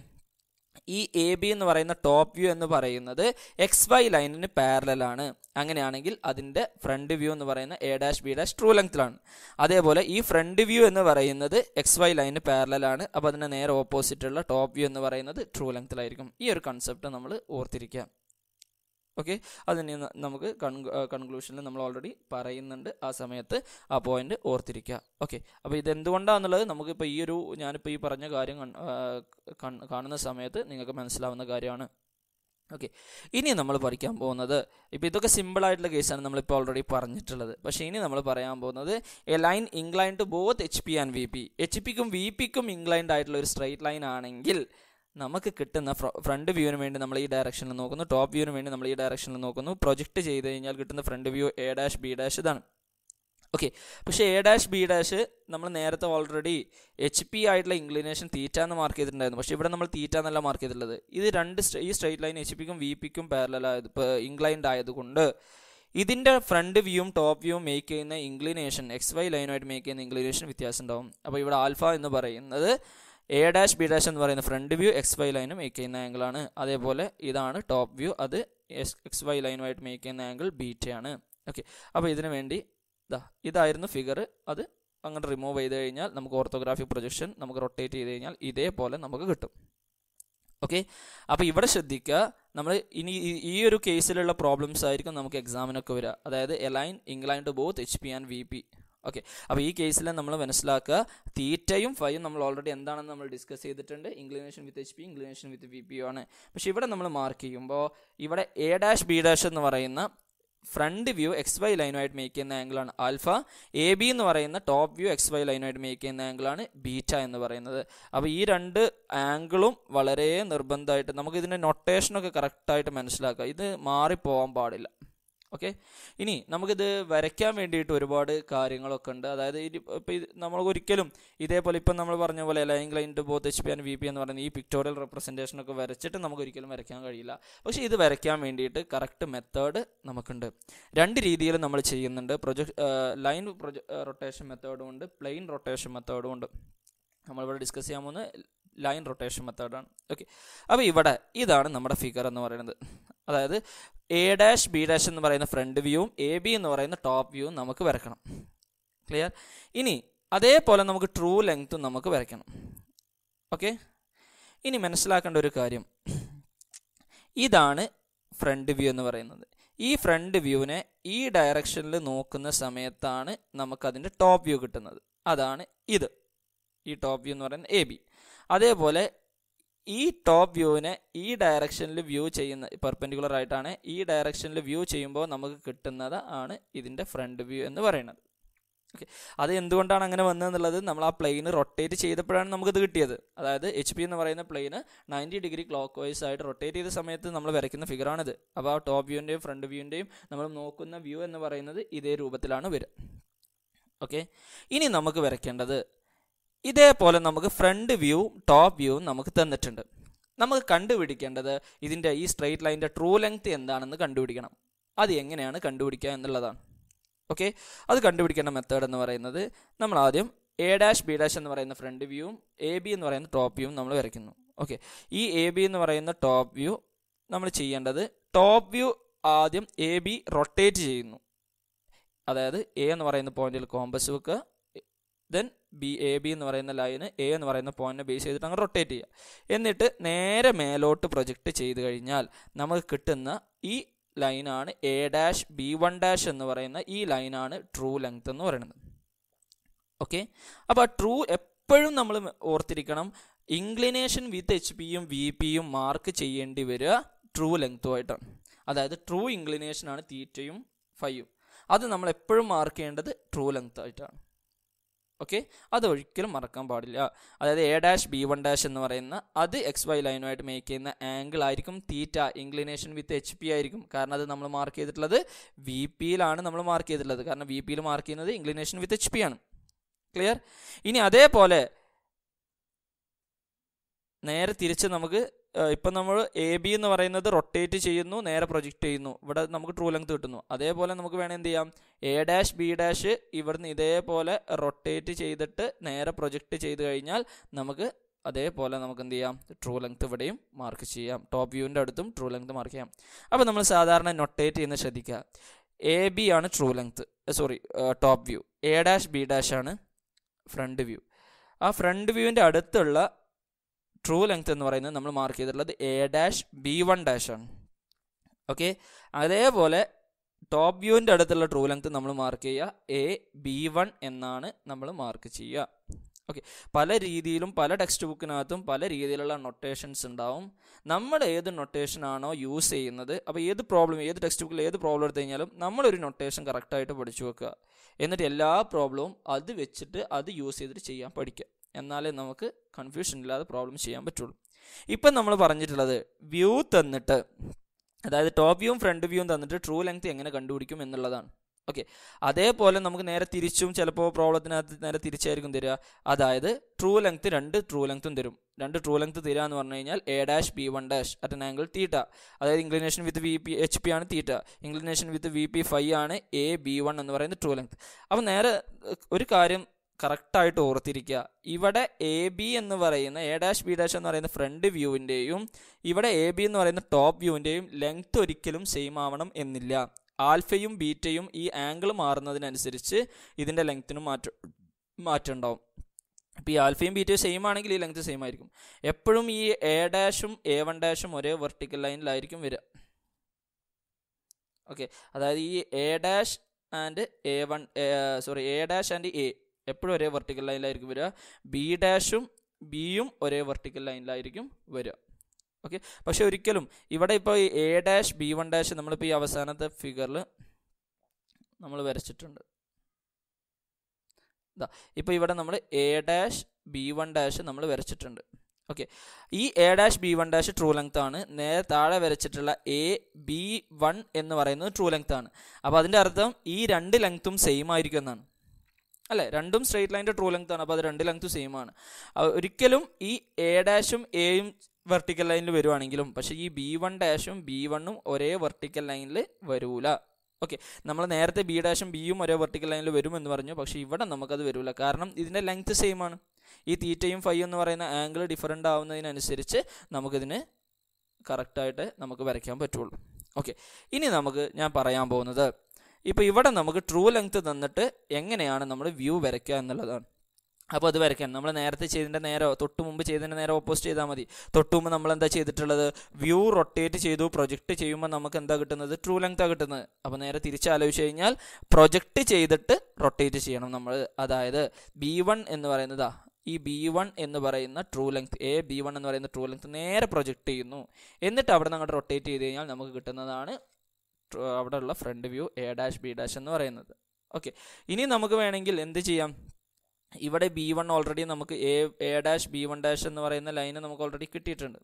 S1: ഈ എ ബി എന്ന് പറയുന്ന ടോപ്പ് വ്യൂ എന്ന് പറയുന്നത് എക്സ് വൈ ലൈനിന് പാരലാണ് അങ്ങനെയാണെങ്കിൽ അതിൻ്റെ ഫ്രണ്ട് വ്യൂ എന്ന് പറയുന്ന A dash B dash true ലെങ്ത്തിലാണ് അതേപോലെ ഈ ഫ്രണ്ട് വ്യൂ എന്ന് പറയുന്നത് എക്സ് വൈ ലൈനിന് പാരലാണ് അപ്പോൾ അതിൻ്റെ നേരെ ഓപ്പോസിറ്റുള്ള ടോപ്പ് വ്യൂ എന്ന് പറയുന്നത് ട്രൂ ലെങ്ത്തിലായിരിക്കും ഈ ഒരു കൺസെപ്റ്റ് നമ്മൾ ഓർത്തിരിക്കുക ഓക്കെ തന്നെ നമുക്ക് കൺക്ലൂഷനിൽ നമ്മൾ ഓൾറെഡി പറയുന്നുണ്ട് ആ സമയത്ത് ആ പോയിന്റ് ഓർത്തിരിക്കുക ഓക്കെ അപ്പോൾ ഇതെന്തുകൊണ്ടാണെന്നുള്ളത് നമുക്കിപ്പോൾ ഈ ഒരു ഞാനിപ്പോൾ ഈ പറഞ്ഞ കാര്യം കാണുന്ന സമയത്ത് നിങ്ങൾക്ക് മനസ്സിലാവുന്ന കാര്യമാണ് ഓക്കെ ഇനി നമ്മൾ പഠിക്കാൻ പോകുന്നത് ഇപ്പോൾ ഇതൊക്കെ സിമ്പിൾ ആയിട്ടുള്ള കേസാണ് നമ്മളിപ്പോൾ ഓൾറെഡി പറഞ്ഞിട്ടുള്ളത് പക്ഷേ ഇനി നമ്മൾ പറയാൻ പോകുന്നത് A line inclined to both H P and V P H പിക്കും വി പിക്കും ഇൻക്ലൈൻഡ് ആയിട്ടുള്ള ഒരു സ്ട്രൈറ്റ് ലൈൻ ആണെങ്കിൽ നമുക്ക് കിട്ടുന്ന ഫ്രണ്ട് വ്യൂവിന് വേണ്ടി നമ്മൾ ഈ ഡയറക്ഷനിൽ നോക്കുന്നു ടോപ്പ് വ്യൂവിന് വേണ്ടി നമ്മൾ ഈ ഡയറക്ഷനിൽ നോക്കുന്നു പ്രൊജക്റ്റ് ചെയ്ത് കഴിഞ്ഞാൽ കിട്ടുന്ന front view A dash B dash ഇതാണ് ഓക്കെ പക്ഷേ എ ഡാഷ് ബി ഡാഷ് നമ്മൾ നേരത്തെ ഓൾറെഡി എച്ച് പി ആയിട്ടുള്ള ഇംഗ്ലിനേഷൻ തീറ്റ എന്ന് മാർക്ക് ചെയ്തിട്ടുണ്ടായിരുന്നു പക്ഷേ ഇവിടെ നമ്മൾ തീറ്റ എന്നല്ല മാർക്ക് ചെയ്തിട്ടുള്ളത് ഇത് രണ്ട് ഈ സ്ട്രൈറ്റ് ലൈൻ എച്ച് പിക്കും വി പിക്കും പാരലായത് ഇംഗ്ലൈൻഡ് ആയതുകൊണ്ട് ഇതിൻ്റെ ഫ്രണ്ട് വ്യൂവും ടോപ്പ് വ്യൂവും മേക്ക് ചെയ്യുന്ന ഇംഗ്ലിനേഷൻ എക്സ് വൈ ലൈനുമായിട്ട് മേക്ക് ചെയ്യുന്ന ഇംഗ്ലിനേഷൻ വ്യത്യാസം ഉണ്ടാവും അപ്പോൾ ഇവിടെ ആൽഫ എന്ന് പറയുന്നത് എ ഡാഷ് ബി ഡാഷ് എന്ന് പറയുന്ന ഫ്രണ്ട് വ്യൂ എക്സ് വൈ ലൈനും മേക്ക് ചെയ്യുന്ന ആംഗിളാണ് അതേപോലെ ഇതാണ് ടോപ്പ് വ്യൂ അത് എക്സ് വൈ ലൈനുമായിട്ട് മേക്ക് ചെയ്യുന്ന ആംഗിൾ ബീറ്റയാണ് ഓക്കെ അപ്പോൾ ഇതിനു വേണ്ടി ഇതാ ഇതായിരുന്നു ഫിഗർ അത് അങ്ങനെ റിമൂവ് ചെയ്ത് കഴിഞ്ഞാൽ നമുക്ക് ഓർത്തോഗ്രാഫിക് പ്രൊജക്ഷൻ നമുക്ക് റൊട്ടേറ്റ് ചെയ്ത് കഴിഞ്ഞാൽ ഇതേപോലെ നമുക്ക് കിട്ടും ഓക്കെ അപ്പോൾ ഇവിടെ ശ്രദ്ധിക്കുക നമ്മൾ ഇനി ഈ ഒരു കേസിലുള്ള പ്രോബ്ലംസ് ആയിരിക്കും നമുക്ക് എക്സാമിനൊക്കെ വരിക അതായത് a line incline to both H P and V P okay അപ്പോൾ ഈ കേസിൽ നമ്മൾ മനസ്സിലാക്കുക തീറ്റയും ഫൈയും നമ്മൾ ഓൾറെഡി എന്താണെന്ന് നമ്മൾ ഡിസ്കസ് ചെയ്തിട്ടുണ്ട് inclination with H P inclination with V P ആണ് പക്ഷെ ഇവിടെ നമ്മൾ മാർക്ക് ചെയ്യുമ്പോൾ ഇവിടെ എ ഡാഷ് ബി ഡാഷ് എന്ന് പറയുന്ന ഫ്രണ്ട് വ്യൂ എക്സ് വൈ ലൈനുമായിട്ട് മേക്ക് ചെയ്യുന്ന ആംഗിളാണ് ആൽഫ എ ബി എന്ന് പറയുന്ന ടോപ്പ് വ്യൂ എക്സ് വൈ ലൈനുമായിട്ട് മേക്ക് ചെയ്യുന്ന ആംഗിളാണ് ബീറ്റ എന്ന് പറയുന്നത് അപ്പോൾ ഈ രണ്ട് ആംഗിളും വളരെ നിർബന്ധമായിട്ട് നമുക്ക് ഇതിൻ്റെ നൊട്ടേഷനൊക്കെ കറക്റ്റായിട്ട് മനസ്സിലാക്കുക ഇത് മാറിപ്പോകാൻ പാടില്ല ഓക്കെ ഇനി നമുക്കിത് വരയ്ക്കാൻ വേണ്ടിയിട്ട് ഒരുപാട് കാര്യങ്ങളൊക്കെ ഉണ്ട് അതായത് ഇപ്പോൾ ഇത് നമ്മൾ ഒരിക്കലും ഇതേപോലെ ഇപ്പം നമ്മൾ പറഞ്ഞ പോലെ line inclined both H P and V P എന്ന് പറയുന്ന ഈ പിക്ടോറിയൽ റെപ്രസെൻറ്റേഷനൊക്കെ വരച്ചിട്ട് നമുക്ക് ഒരിക്കലും വരയ്ക്കാൻ കഴിയില്ല പക്ഷേ ഇത് വരയ്ക്കാൻ വേണ്ടിയിട്ട് കറക്റ്റ് മെത്തേഡ് നമുക്കുണ്ട് രണ്ട് രീതിയിൽ നമ്മൾ ചെയ്യുന്നുണ്ട് പ്രൊജക്ട് ലൈൻ പ്രൊജ റൊട്ടേഷൻ മെത്തേഡും ഉണ്ട് പ്ലെയിൻ റൊട്ടേഷൻ മെത്തേഡും ഉണ്ട് നമ്മളിവിടെ ഡിസ്കസ് ചെയ്യാൻ പോകുന്നത് ലൈൻ റൊട്ടേഷൻ മെത്തേഡാണ് ഓക്കെ അപ്പോൾ ഇവിടെ ഇതാണ് നമ്മുടെ ഫിഗർ എന്ന് പറയുന്നത് അതായത് എ ഡാഷ് ബി ഡാഷ് എന്ന് പറയുന്ന ഫ്രണ്ട് വ്യൂവും എ ബി എന്ന് പറയുന്ന ടോപ്പ് വ്യൂവും നമുക്ക് വരക്കണം ക്ലിയർ ഇനി അതേപോലെ നമുക്ക് ട്രൂ ലെങ്ത്തും നമുക്ക് വരയ്ക്കണം ഓക്കെ ഇനി മനസ്സിലാക്കേണ്ട ഒരു കാര്യം ഇതാണ് ഫ്രണ്ട് വ്യൂ എന്ന് പറയുന്നത് ഈ ഫ്രണ്ട് വ്യൂവിനെ ഈ ഡയറക്ഷനിൽ നോക്കുന്ന സമയത്താണ് നമുക്കതിൻ്റെ ടോപ്പ് വ്യൂ കിട്ടുന്നത് അതാണ് ഇത് ഈ ടോപ്പ് വ്യൂ എന്ന് പറയുന്നത് എ ബി അതേപോലെ ഈ ടോപ്പ് വ്യൂവിനെ ഈ ഡയറക്ഷനിൽ വ്യൂ ചെയ്യുന്ന പെർപെൻഡിക്കുലർ ആയിട്ടാണ് ഈ ഡയറക്ഷനിൽ വ്യൂ ചെയ്യുമ്പോൾ നമുക്ക് കിട്ടുന്നത് ആണ് ഇതിൻ്റെ ഫ്രണ്ട് വ്യൂ എന്ന് പറയുന്നത് ഓക്കെ അത് എന്തുകൊണ്ടാണ് അങ്ങനെ വന്നതെന്നുള്ളത് നമ്മൾ ആ പ്ലെയിന് റൊട്ടേറ്റ് ചെയ്തപ്പോഴാണ് നമുക്കിത് കിട്ടിയത് അതായത് എച്ച് പി എന്ന് പറയുന്ന പ്ലെയിന് നയൻറ്റി ഡിഗ്രി ക്ലോക്ക് വൈസ് ആയിട്ട് റൊട്ടേറ്റ് ചെയ്ത സമയത്ത് നമ്മൾ വരയ്ക്കുന്ന ഫിഗറാണിത് അപ്പോൾ ആ ടോപ്പ് വ്യൂവിൻ്റെയും ഫ്രണ്ട് വ്യൂവിൻ്റെയും നമ്മൾ നോക്കുന്ന വ്യൂ എന്ന് പറയുന്നത് ഇതേ രൂപത്തിലാണ് വരിക ഓക്കെ ഇനി നമുക്ക് വരയ്ക്കേണ്ടത് ഇതേപോലെ നമുക്ക് ഫ്രണ്ട് വ്യൂ ടോപ്പ് വ്യൂ നമുക്ക് തന്നിട്ടുണ്ട് നമുക്ക് കണ്ടുപിടിക്കേണ്ടത് ഇതിൻ്റെ ഈ സ്ട്രെയിറ്റ് ലൈനിൻ്റെ ട്രൂ ലെങ്ത് എന്താണെന്ന് കണ്ടുപിടിക്കണം അത് എങ്ങനെയാണ് കണ്ടുപിടിക്കുക എന്നുള്ളതാണ് ഓക്കെ അത് കണ്ടുപിടിക്കേണ്ട മെത്തേഡ് എന്ന് പറയുന്നത് നമ്മൾ ആദ്യം എ ഡാഷ് ബി ഡാഷ് എന്ന് പറയുന്ന ഫ്രണ്ട് വ്യൂവും എ ബി എന്ന് പറയുന്ന ടോപ്പ് വ്യൂവും നമ്മൾ വരയ്ക്കുന്നു ഓക്കെ ഈ എ ബി എന്ന് പറയുന്ന ടോപ്പ് വ്യൂ നമ്മൾ ചെയ്യേണ്ടത് ടോപ്പ് വ്യൂ ആദ്യം എ ബി റൊട്ടേറ്റ് ചെയ്യുന്നു അതായത് എ എന്ന് പറയുന്ന പോയിന്റിൽ കോമ്പസ് വെക്കുക ദെൻ ബി എ ബി എന്ന് പറയുന്ന ലൈന് എ എന്ന് പറയുന്ന പോയിന്റിനെ ബേസ് ചെയ്തിട്ട് അങ്ങ് റൊട്ടേറ്റ് ചെയ്യുക എന്നിട്ട് നേരെ മേലോട്ട് പ്രൊജക്റ്റ് ചെയ്ത് കഴിഞ്ഞാൽ നമുക്ക് കിട്ടുന്ന ഈ ലൈനാണ് A dash B one dash എന്ന് പറയുന്ന ഈ ലൈനാണ് ട്രൂ ലെങ്ത് എന്ന് പറയുന്നത് ഓക്കെ അപ്പോൾ ട്രൂ എപ്പോഴും നമ്മൾ ഓർത്തിരിക്കണം ഇൻക്ലിനേഷൻ വിത്ത് എച്ച് പിയും വി പിയും മാർക്ക് ചെയ്യേണ്ടി വരിക ട്രൂ ലെങ്ത്തുമായിട്ടാണ് അതായത് ട്രൂ ഇൻക്ലിനേഷനാണ് തീറ്റയും ഫൈയും അത് നമ്മൾ എപ്പോഴും മാർക്ക് ചെയ്യേണ്ടത് ട്രൂ ലെങ്ത് ആയിട്ടാണ് ഓക്കെ അത് ഒരിക്കലും മറക്കാൻ പാടില്ല അതായത് A dash B one dash എന്ന് പറയുന്ന അത് എക്സ് വൈ ലൈനുമായിട്ട് മേക്ക് ചെയ്യുന്ന ആംഗിൾ ആയിരിക്കും theta inclination with H P ആയിരിക്കും കാരണം അത് നമ്മൾ മാർക്ക് ചെയ്തിട്ടുള്ളത് വി പിയിലാണ് നമ്മൾ മാർക്ക് ചെയ്തിട്ടുള്ളത് കാരണം വി പിയിൽ മാർക്ക് ചെയ്യുന്നത് ഇൻക്ലിനേഷൻ വിത്ത് എച്ച് പി ആണ് ക്ലിയർ ഇനി അതേപോലെ നേരെ തിരിച്ച് നമുക്ക് ഇപ്പം നമ്മൾ എ ബി എന്ന് പറയുന്നത് റൊട്ടേറ്റ് ചെയ്യുന്നു നേരെ പ്രൊജക്റ്റ് ചെയ്യുന്നു ഇവിടെ നമുക്ക് ട്രൂ ലെങ്ത് കിട്ടുന്നു അതേപോലെ നമുക്ക് വേണം എന്ത് ചെയ്യാം എ ഡാഷ് ബി ഡാഷ് ഇവിടുന്ന് ഇതേപോലെ റൊട്ടേറ്റ് ചെയ്തിട്ട് നേരെ പ്രൊജക്റ്റ് ചെയ്ത് കഴിഞ്ഞാൽ നമുക്ക് അതേപോലെ നമുക്ക് എന്ത് ചെയ്യാം ട്രൂ ലെങ്ത് ഇവിടെയും മാർക്ക് ചെയ്യാം ടോപ്പ് വ്യൂവിൻ്റെ അടുത്തും ട്രൂ ലെങ്ത് മാർക്ക് ചെയ്യാം അപ്പോൾ നമ്മൾ സാധാരണ നൊട്ടേറ്റ് ചെയ്യുന്ന ശ്രദ്ധിക്കുക എ ബി ആണ് true length sorry top view A dash B dash ആണ് ഫ്രണ്ട് വ്യൂ ആ ഫ്രണ്ട് വ്യൂവിൻ്റെ അടുത്തുള്ള ട്രൂ ലെങ്ത് എന്ന് പറയുന്നത് നമ്മൾ മാർക്ക് ചെയ്തിട്ടുള്ളത് A dash B one dash ആണ് ഓക്കെ അതേപോലെ ടോപ്പ് വ്യൂവിൻ്റെ അടുത്തുള്ള ട്രൂ ലെങ്ത് നമ്മൾ മാർക്ക് ചെയ്യുക എ ബി വൺ എന്നാണ് നമ്മൾ മാർക്ക് ചെയ്യുക ഓക്കെ പല രീതിയിലും പല ടെക്സ്റ്റ് ബുക്കിനകത്തും പല രീതിയിലുള്ള നൊട്ടേഷൻസ് ഉണ്ടാവും നമ്മൾ ഏത് നൊട്ടേഷൻ ആണോ യൂസ് ചെയ്യുന്നത് അപ്പോൾ ഏത് പ്രോബ്ലം ഏത് ടെക്സ്റ്റ് ബുക്കിൽ ഏത് പ്രോബ്ലം എടുത്തു കഴിഞ്ഞാലും നമ്മളൊരു നൊട്ടേഷൻ കറക്റ്റായിട്ട് പഠിച്ചു വെക്കുക എന്നിട്ട് എല്ലാ പ്രോബ്ലവും അത് വെച്ചിട്ട് അത് യൂസ് ചെയ്തിട്ട് ചെയ്യാൻ പഠിക്കുക എന്നാലേ നമുക്ക് കൺഫ്യൂഷൻ ഇല്ലാതെ പ്രോബ്ലം ചെയ്യാൻ പറ്റുള്ളൂ ഇപ്പം നമ്മൾ പറഞ്ഞിട്ടുള്ളത് വ്യൂ തന്നിട്ട് അതായത് ടോപ്പ് വ്യൂവും ഫ്രണ്ട് വ്യൂവും തന്നിട്ട് ട്രൂ ലെങ്ത് എങ്ങനെ കണ്ടുപിടിക്കും എന്നുള്ളതാണ് ഓക്കെ അതേപോലെ നമുക്ക് നേരെ തിരിച്ചും ചിലപ്പോൾ പ്രോബ്ലത്തിനകത്ത് നേരെ തിരിച്ചായിരിക്കും തരിക അതായത് ട്രൂ ലെങ്ത് രണ്ട് ട്രൂ ലെങ്ത്തും തരും രണ്ട് ട്രൂ ലെങ്ത് തരിക എന്ന് പറഞ്ഞു കഴിഞ്ഞാൽ A dash B one dash at an angle theta അതായത് inclination with V P H P ആണ് theta inclination with V P phi ആണ് എ ബി വൺ എന്ന് പറയുന്നത് ട്രൂ ലെങ്ത് അപ്പോൾ നേരെ ഒരു കാര്യം കറക്റ്റായിട്ട് ഓർത്തിരിക്കുക ഇവിടെ എ ബി എന്ന് പറയുന്ന എ ഡാഷ് ബി ഡാഷ് എന്ന് പറയുന്ന ഫ്രണ്ട് വ്യൂവിൻ്റെയും ഇവിടെ എ ബി എന്ന് പറയുന്ന ടോപ്പ് വ്യൂവിൻ്റെയും ലെങ്ത് ഒരിക്കലും സെയിം ആവണം എന്നില്ല ആൽഫയും ബീറ്റയും ഈ ആംഗിൾ മാറുന്നതിനനുസരിച്ച് ഇതിൻ്റെ ലെങ്ത്തിനും മാറ്റം മാറ്റമുണ്ടാവും അപ്പോൾ ഈ ആൽഫയും ബീറ്റയും സെയിം ആണെങ്കിൽ ഈ ലെങ്ത് സെയിം ആയിരിക്കും എപ്പോഴും ഈ എ ഡാഷും എ വൺ ഡാഷും ഒരേ വെർട്ടിക്കൽ ലൈനിലായിരിക്കും വരിക ഓക്കെ അതായത് ഈ A dash and A one sorry A dash and A എപ്പോഴും ഒരേ വെർട്ടിക്കൽ ലൈനിലായിരിക്കും വരിക ബി ഡാഷും ബിയും ഒരേ വെർട്ടിക്കൽ ലൈനിലായിരിക്കും വരിക ഓക്കെ പക്ഷെ ഒരിക്കലും ഇവിടെ ഇപ്പോൾ ഈ A dash B one dash നമ്മളിപ്പോൾ ഈ അവസാനത്തെ ഫിഗറിൽ നമ്മൾ വരച്ചിട്ടുണ്ട് ഇതാ ഇപ്പോൾ ഇവിടെ നമ്മൾ A dash B one dash നമ്മൾ വരച്ചിട്ടുണ്ട് ഓക്കെ ഈ A dash B one dash true length ആണ് നേരെ താഴെ വരച്ചിട്ടുള്ള എ ബി വൺ എന്ന് പറയുന്നത് ട്രൂ ലെങ്ത് ആണ് അപ്പോൾ അതിൻ്റെ അർത്ഥം ഈ രണ്ട് ലെങ്ത്തും സെയിം ആയിരിക്കും എന്നാണ് അല്ലേ രണ്ടും സ്ട്രേറ്റ് ലൈൻ്റെ ട്രൂ ലെങ്ത് ആണ് അപ്പോൾ അത് രണ്ട് ലെങ്ത് സെയിം ആണ് ഒരിക്കലും ഈ എ ഡാഷും എയും വെർട്ടിക്കൽ ലൈനിൽ വരുവാണെങ്കിലും പക്ഷേ ഈ ബി വൺ ഡാഷും ബി വണ്ണും ഒരേ വെർട്ടിക്കൽ ലൈനിൽ വരൂല ഓക്കെ നമ്മൾ നേരത്തെ ബി ഡാഷും ബിയും ഒരേ വെർട്ടിക്കൽ ലൈനിൽ വരുമെന്ന് പറഞ്ഞു പക്ഷേ ഇവിടെ നമുക്കത് വരില്ല കാരണം ഇതിൻ്റെ ലെങ്ത് സെയിം ആണ് ഈ തീറ്റയും ഫൈ എന്ന് പറയുന്ന ആംഗിൾ ഡിഫറെൻ്റ് ആവുന്നതിനനുസരിച്ച് നമുക്കിതിന് കറക്റ്റായിട്ട് നമുക്ക് വരയ്ക്കാൻ പറ്റുള്ളൂ ഓക്കെ ഇനി നമുക്ക് ഞാൻ പറയാൻ പോകുന്നത് ഇപ്പോൾ ഇവിടെ നമുക്ക് ട്രൂ ലെങ്ത് തന്നിട്ട് എങ്ങനെയാണ് നമ്മൾ വ്യൂ വരയ്ക്കുക എന്നുള്ളതാണ് അപ്പോൾ അത് വരയ്ക്കാൻ നമ്മൾ നേരത്തെ ചെയ്തതിൻ്റെ നേരെ തൊട്ട് മുമ്പ് ചെയ്തതിൻ്റെ നേരെ ഓപ്പോസ്റ്റ് ചെയ്താൽ മതി തൊട്ട് മുമ്പ് നമ്മൾ എന്താ ചെയ്തിട്ടുള്ളത് വ്യൂ റൊട്ടേറ്റ് ചെയ്തു പ്രൊജക്റ്റ് ചെയ്യുമ്പോൾ നമുക്ക് എന്താ കിട്ടുന്നത് ട്രൂ ലെങ്ത്താണ് കിട്ടുന്നത് അപ്പോൾ നേരെ തിരിച്ചാലോചിച്ച് കഴിഞ്ഞാൽ പ്രൊജക്റ്റ് ചെയ്തിട്ട് റൊട്ടേറ്റ് ചെയ്യണം നമ്മൾ അതായത് ബി വൺ എന്ന് പറയുന്നതാ ഈ ബി വൺ എന്ന് പറയുന്ന true length A B one എന്ന് പറയുന്ന ട്രൂ ലെങ്ത് നേരെ പ്രൊജക്റ്റ് ചെയ്യുന്നു എന്നിട്ട് അവിടെ നിന്ന് അങ്ങോട്ട് റൊട്ടേറ്റ് ചെയ്ത് കഴിഞ്ഞാൽ നമുക്ക് കിട്ടുന്നതാണ് അവിടെ ഉള്ള front view A dash B dash എന്ന് പറയുന്നത് ഓക്കെ ഇനി നമുക്ക് വേണമെങ്കിൽ എന്ത് ചെയ്യാം ഇവിടെ ബി വൺ ഓൾറെഡി നമുക്ക് A A dash B one dash എന്ന് പറയുന്ന ലൈന് നമുക്ക് ഓൾറെഡി കിട്ടിയിട്ടുണ്ട്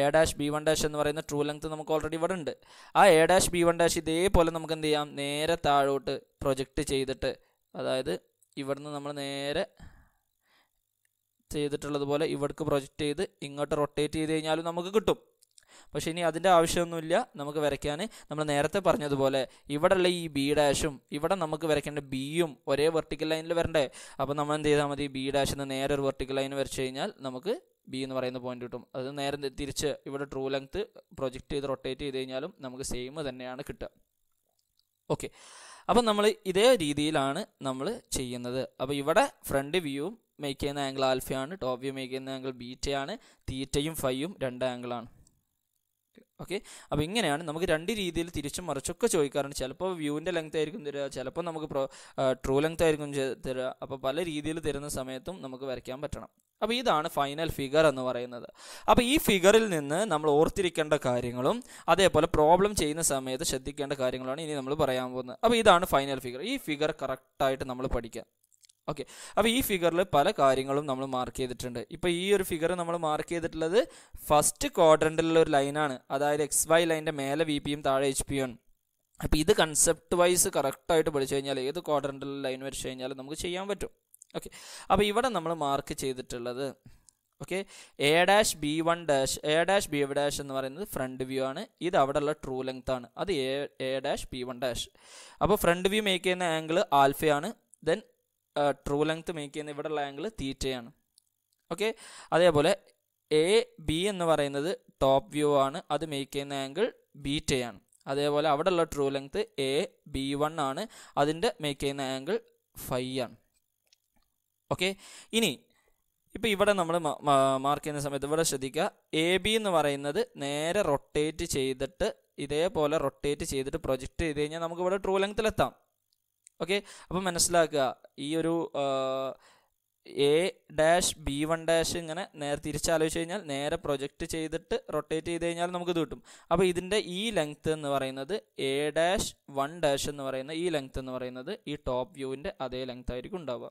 S1: A dash B one dash എന്ന് പറയുന്ന ട്രൂ ലെങ്ത് നമുക്ക് ഓൾറെഡി ഇവിടെ ഉണ്ട് ആ A dash B one dash ഇതേപോലെ നമുക്ക് എന്ത് ചെയ്യാം നേരെ താഴോട്ട് പ്രൊജക്റ്റ് ചെയ്തിട്ട് അതായത് ഇവിടുന്ന് നമ്മൾ നേരെ ചെയ്തിട്ടുള്ളതുപോലെ ഇവിടേക്ക് പ്രൊജക്റ്റ് ചെയ്ത് ഇങ്ങോട്ട് റൊട്ടേറ്റ് ചെയ്ത് കഴിഞ്ഞാലും നമുക്ക് കിട്ടും പക്ഷെ ഇനി അതിൻ്റെ ആവശ്യമൊന്നുമില്ല നമുക്ക് വരയ്ക്കാൻ നമ്മൾ നേരത്തെ പറഞ്ഞതുപോലെ ഇവിടെ ഉള്ള ഈ ബി ഡാഷും ഇവിടെ നമുക്ക് വരയ്ക്കേണ്ട ബിയും ഒരേ വെർട്ടിക്കൽ ലൈനിൽ വരണ്ടേ അപ്പോൾ നമ്മൾ എന്ത് ചെയ്താൽ മതി ബി ഡാഷിൽ നിന്ന് നേരെ ഒരു വെർട്ടിക്കൽ ലൈൻ വരച്ച് കഴിഞ്ഞാൽ നമുക്ക് ബി എന്ന് പറയുന്ന പോയിന്റ് കിട്ടും അത് നേരെ തിരിച്ച് ഇവിടെ ട്രൂ ലെങ്ത് പ്രൊജക്റ്റ് ചെയ്ത് റൊട്ടേറ്റ് ചെയ്ത് കഴിഞ്ഞാലും നമുക്ക് സെയിം തന്നെയാണ് കിട്ടുക ഓക്കെ അപ്പം നമ്മൾ ഇതേ രീതിയിലാണ് നമ്മൾ ചെയ്യുന്നത് അപ്പോൾ ഇവിടെ ഫ്രണ്ട് വ്യൂവും മേക്ക് ചെയ്യുന്ന ആംഗിൾ ആൽഫയാണ് ടോപ്പ് വ്യൂ മേക്ക് ചെയ്യുന്ന ആംഗിൾ ബീറ്റയാണ് തീറ്റയും ഫൈയും രണ്ട് ആംഗിളാണ് ഓക്കെ അപ്പോൾ ഇങ്ങനെയാണ് നമുക്ക് രണ്ട് രീതിയിൽ തിരിച്ചും മറിച്ചൊക്കെ ചോദിക്കാറുണ്ട് ചിലപ്പോൾ വ്യൂവിൻ്റെ ലെങ്ത് ആയിരിക്കും തരിക ചിലപ്പോൾ നമുക്ക് ട്രൂ ലെങ്ത് ആയിരിക്കും തരിക അപ്പോൾ പല രീതിയിൽ തരുന്ന സമയത്തും നമുക്ക് വരയ്ക്കാൻ പറ്റണം അപ്പോൾ ഇതാണ് ഫൈനൽ ഫിഗർ എന്ന് പറയുന്നത് അപ്പോൾ ഈ ഫിഗറിൽ നിന്ന് നമ്മൾ ഓർത്തിരിക്കേണ്ട കാര്യങ്ങളും അതേപോലെ പ്രോബ്ലം ചെയ്യുന്ന സമയത്ത് ശ്രദ്ധിക്കേണ്ട കാര്യങ്ങളാണ് ഇനി നമ്മൾ പറയാൻ പോകുന്നത് അപ്പോൾ ഇതാണ് ഫൈനൽ ഫിഗർ ഈ ഫിഗർ കറക്റ്റായിട്ട് നമ്മൾ പഠിക്കുക ഓക്കെ അപ്പോൾ ഈ ഫിഗറിൽ പല കാര്യങ്ങളും നമ്മൾ മാർക്ക് ചെയ്തിട്ടുണ്ട് ഇപ്പോൾ ഈ ഒരു ഫിഗർ നമ്മൾ മാർക്ക് ചെയ്തിട്ടുള്ളത് ഫസ്റ്റ് ക്വാഡ്രൻറ്റിലുള്ള ഒരു ലൈനാണ് അതായത് എക്സ് വൈ ലൈൻ്റെ മേലെ വി പിയും താഴെ എച്ച് ആണ് അപ്പോൾ ഇത് കൺസെപ്റ്റ് വൈസ് കറക്റ്റായിട്ട് പഠിച്ചു കഴിഞ്ഞാൽ ഏത് ക്വാഡ്രൻറ്റിലുള്ള ലൈൻ വരച്ചു കഴിഞ്ഞാൽ നമുക്ക് ചെയ്യാൻ പറ്റും ഓക്കെ അപ്പോൾ ഇവിടെ നമ്മൾ മാർക്ക് ചെയ്തിട്ടുള്ളത് okay A dash B one dash A dash B dash എന്ന് പറയുന്നത് ഫ്രണ്ട് വ്യൂ ആണ് ഇത് അവിടെയുള്ള ട്രൂ ലെങ്ത് ആണ് അത് A A dash B one dash അപ്പോൾ ഫ്രണ്ട് വ്യൂ മേക്ക് ചെയ്യുന്ന ആംഗിൾ ആൽഫയാണ് ദെൻ ട്രൂ ലെങ്ത് മേക്ക് ചെയ്യുന്ന ഉള്ള ആംഗിൾ തീറ്റയാണ് ഓക്കെ അതേപോലെ എ ബി എന്ന് പറയുന്നത് ടോപ്പ് വ്യൂ ആണ് അത് മേക്ക് ചെയ്യുന്ന ആംഗിൾ ബീറ്റയാണ് അതേപോലെ അവിടെ ഉള്ള true length A B one ആണ് അതിൻ്റെ മേക്ക് ചെയ്യുന്ന ആംഗിൾ ഫൈ ആണ് ഓക്കെ ഇനി ഇപ്പം ഇവിടെ നമ്മൾ മാർക്ക് ചെയ്യുന്ന സമയത്ത് ഇവിടെ ശ്രദ്ധിക്കുക എ ബി എന്ന് പറയുന്നത് നേരെ റൊട്ടേറ്റ് ചെയ്തിട്ട് ഇതേപോലെ റൊട്ടേറ്റ് ചെയ്തിട്ട് പ്രൊജക്റ്റ് ചെയ്ത് കഴിഞ്ഞാൽ നമുക്ക് ഇവിടെ ട്രൂ ലെങ്ത്തിലെത്താം ഓക്കെ അപ്പോൾ മനസ്സിലാക്കുക ഈ ഒരു A dash B one dash ഇങ്ങനെ നേരെ തിരിച്ചാലോചിച്ച് കഴിഞ്ഞാൽ നേരെ പ്രൊജക്റ്റ് ചെയ്തിട്ട് റൊട്ടേറ്റ് ചെയ്ത് കഴിഞ്ഞാൽ നമുക്ക് കിട്ടും അപ്പോൾ ഇതിൻ്റെ ഈ ലെങ്ത് എന്ന് പറയുന്നത് എ ഡാഷ് വൺ ഡാഷ് എന്ന് പറയുന്ന ഈ ലെങ്ത് എന്ന് പറയുന്നത് ഈ ടോപ്പ് വ്യൂവിൻ്റെ അതേ ലെങ്ത് ആയിരിക്കും ഉണ്ടാവുക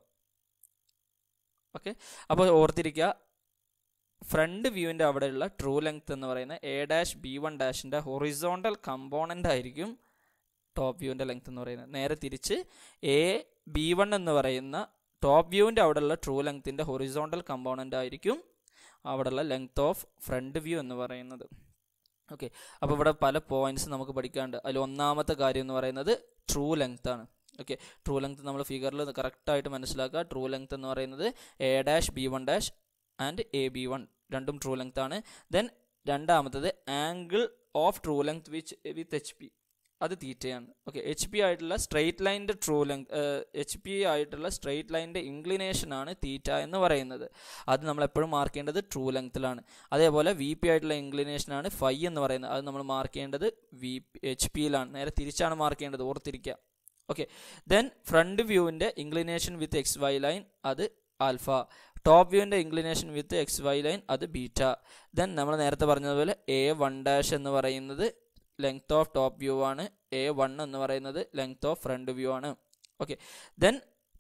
S1: ഓക്കെ അപ്പോൾ ഓർത്തിരിക്കുക ഫ്രണ്ട് വ്യൂവിൻ്റെ അവിടെയുള്ള ട്രൂ ലെങ്ത് എന്ന് പറയുന്ന എ ഡാഷ് ബി വൺ ഡാഷിൻ്റെ ഹൊറിസോണ്ടൽ കമ്പോണൻ്റ് ആയിരിക്കും ടോപ്പ് വ്യൂവിൻ്റെ ലെങ്ത് എന്ന് പറയുന്നത് നേരെ തിരിച്ച് എ ബി വൺ എന്ന് പറയുന്ന ടോപ്പ് വ്യൂവിൻ്റെ അവിടെയുള്ള ട്രൂ ലെങ്ത്തിൻ്റെ ഹൊറിസോണ്ടൽ കമ്പോണൻ്റ് ആയിരിക്കും അവിടെയുള്ള ലെങ്ത് ഓഫ് ഫ്രണ്ട് വ്യൂ എന്ന് പറയുന്നത് ഓക്കെ അപ്പോൾ ഇവിടെ പല പോയിന്റ്സ് നമുക്ക് പഠിക്കാനുണ്ട് അതിൽ ഒന്നാമത്തെ കാര്യം എന്ന് പറയുന്നത് ട്രൂ ലെങ്ത് ആണ് ഓക്കെ ട്രൂ ലെങ്ത് നമ്മൾ ഫിഗറിൽ കറക്റ്റായിട്ട് മനസ്സിലാക്കുക ട്രൂ ലെങ്ത് എന്ന് പറയുന്നത് A dash B one dash and A B one രണ്ടും ട്രൂ ലെങ്ത്താണ് ദെൻ രണ്ടാമത്തത് angle of true length which with H P അത് തീറ്റയാണ് ഓക്കെ എച്ച് പി ആയിട്ടുള്ള സ്ട്രെയിറ്റ് ലൈൻ്റെ ട്രൂ ലെങ് എച്ച് പി ആയിട്ടുള്ള സ്ട്രെയിറ്റ് ഇൻക്ലിനേഷൻ ആണ് തീറ്റ എന്ന് പറയുന്നത് അത് നമ്മൾ എപ്പോഴും മാർക്ക് ചെയ്യേണ്ടത് ട്രൂ ലെങ്ത്തിലാണ് അതേപോലെ വി പി ആയിട്ടുള്ള ആണ് ഫൈ എന്ന് പറയുന്നത് അത് നമ്മൾ മാർക്ക് ചെയ്യേണ്ടത് വി എച്ച് പിയിലാണ് നേരെ തിരിച്ചാണ് മാർക്ക് ചെയ്യേണ്ടത് ഓർത്തിരിക്കുക ഓക്കെ ദെൻ ഫ്രണ്ട് വ്യൂവിൻ്റെ inclination with X Y line അത് ആൽഫ ടോപ്പ് വ്യൂവിൻ്റെ inclination with X Y line അത് ബീറ്റ ദെൻ നമ്മൾ നേരത്തെ പറഞ്ഞതുപോലെ എ വൺ ഡാഷ് എന്ന് പറയുന്നത് ലെങ്ത് ഓഫ് ടോപ്പ് വ്യൂ ആണ് എ വൺ എന്ന് പറയുന്നത് ലെങ്ത് ഓഫ് ഫ്രണ്ട് വ്യൂ ആണ് okay then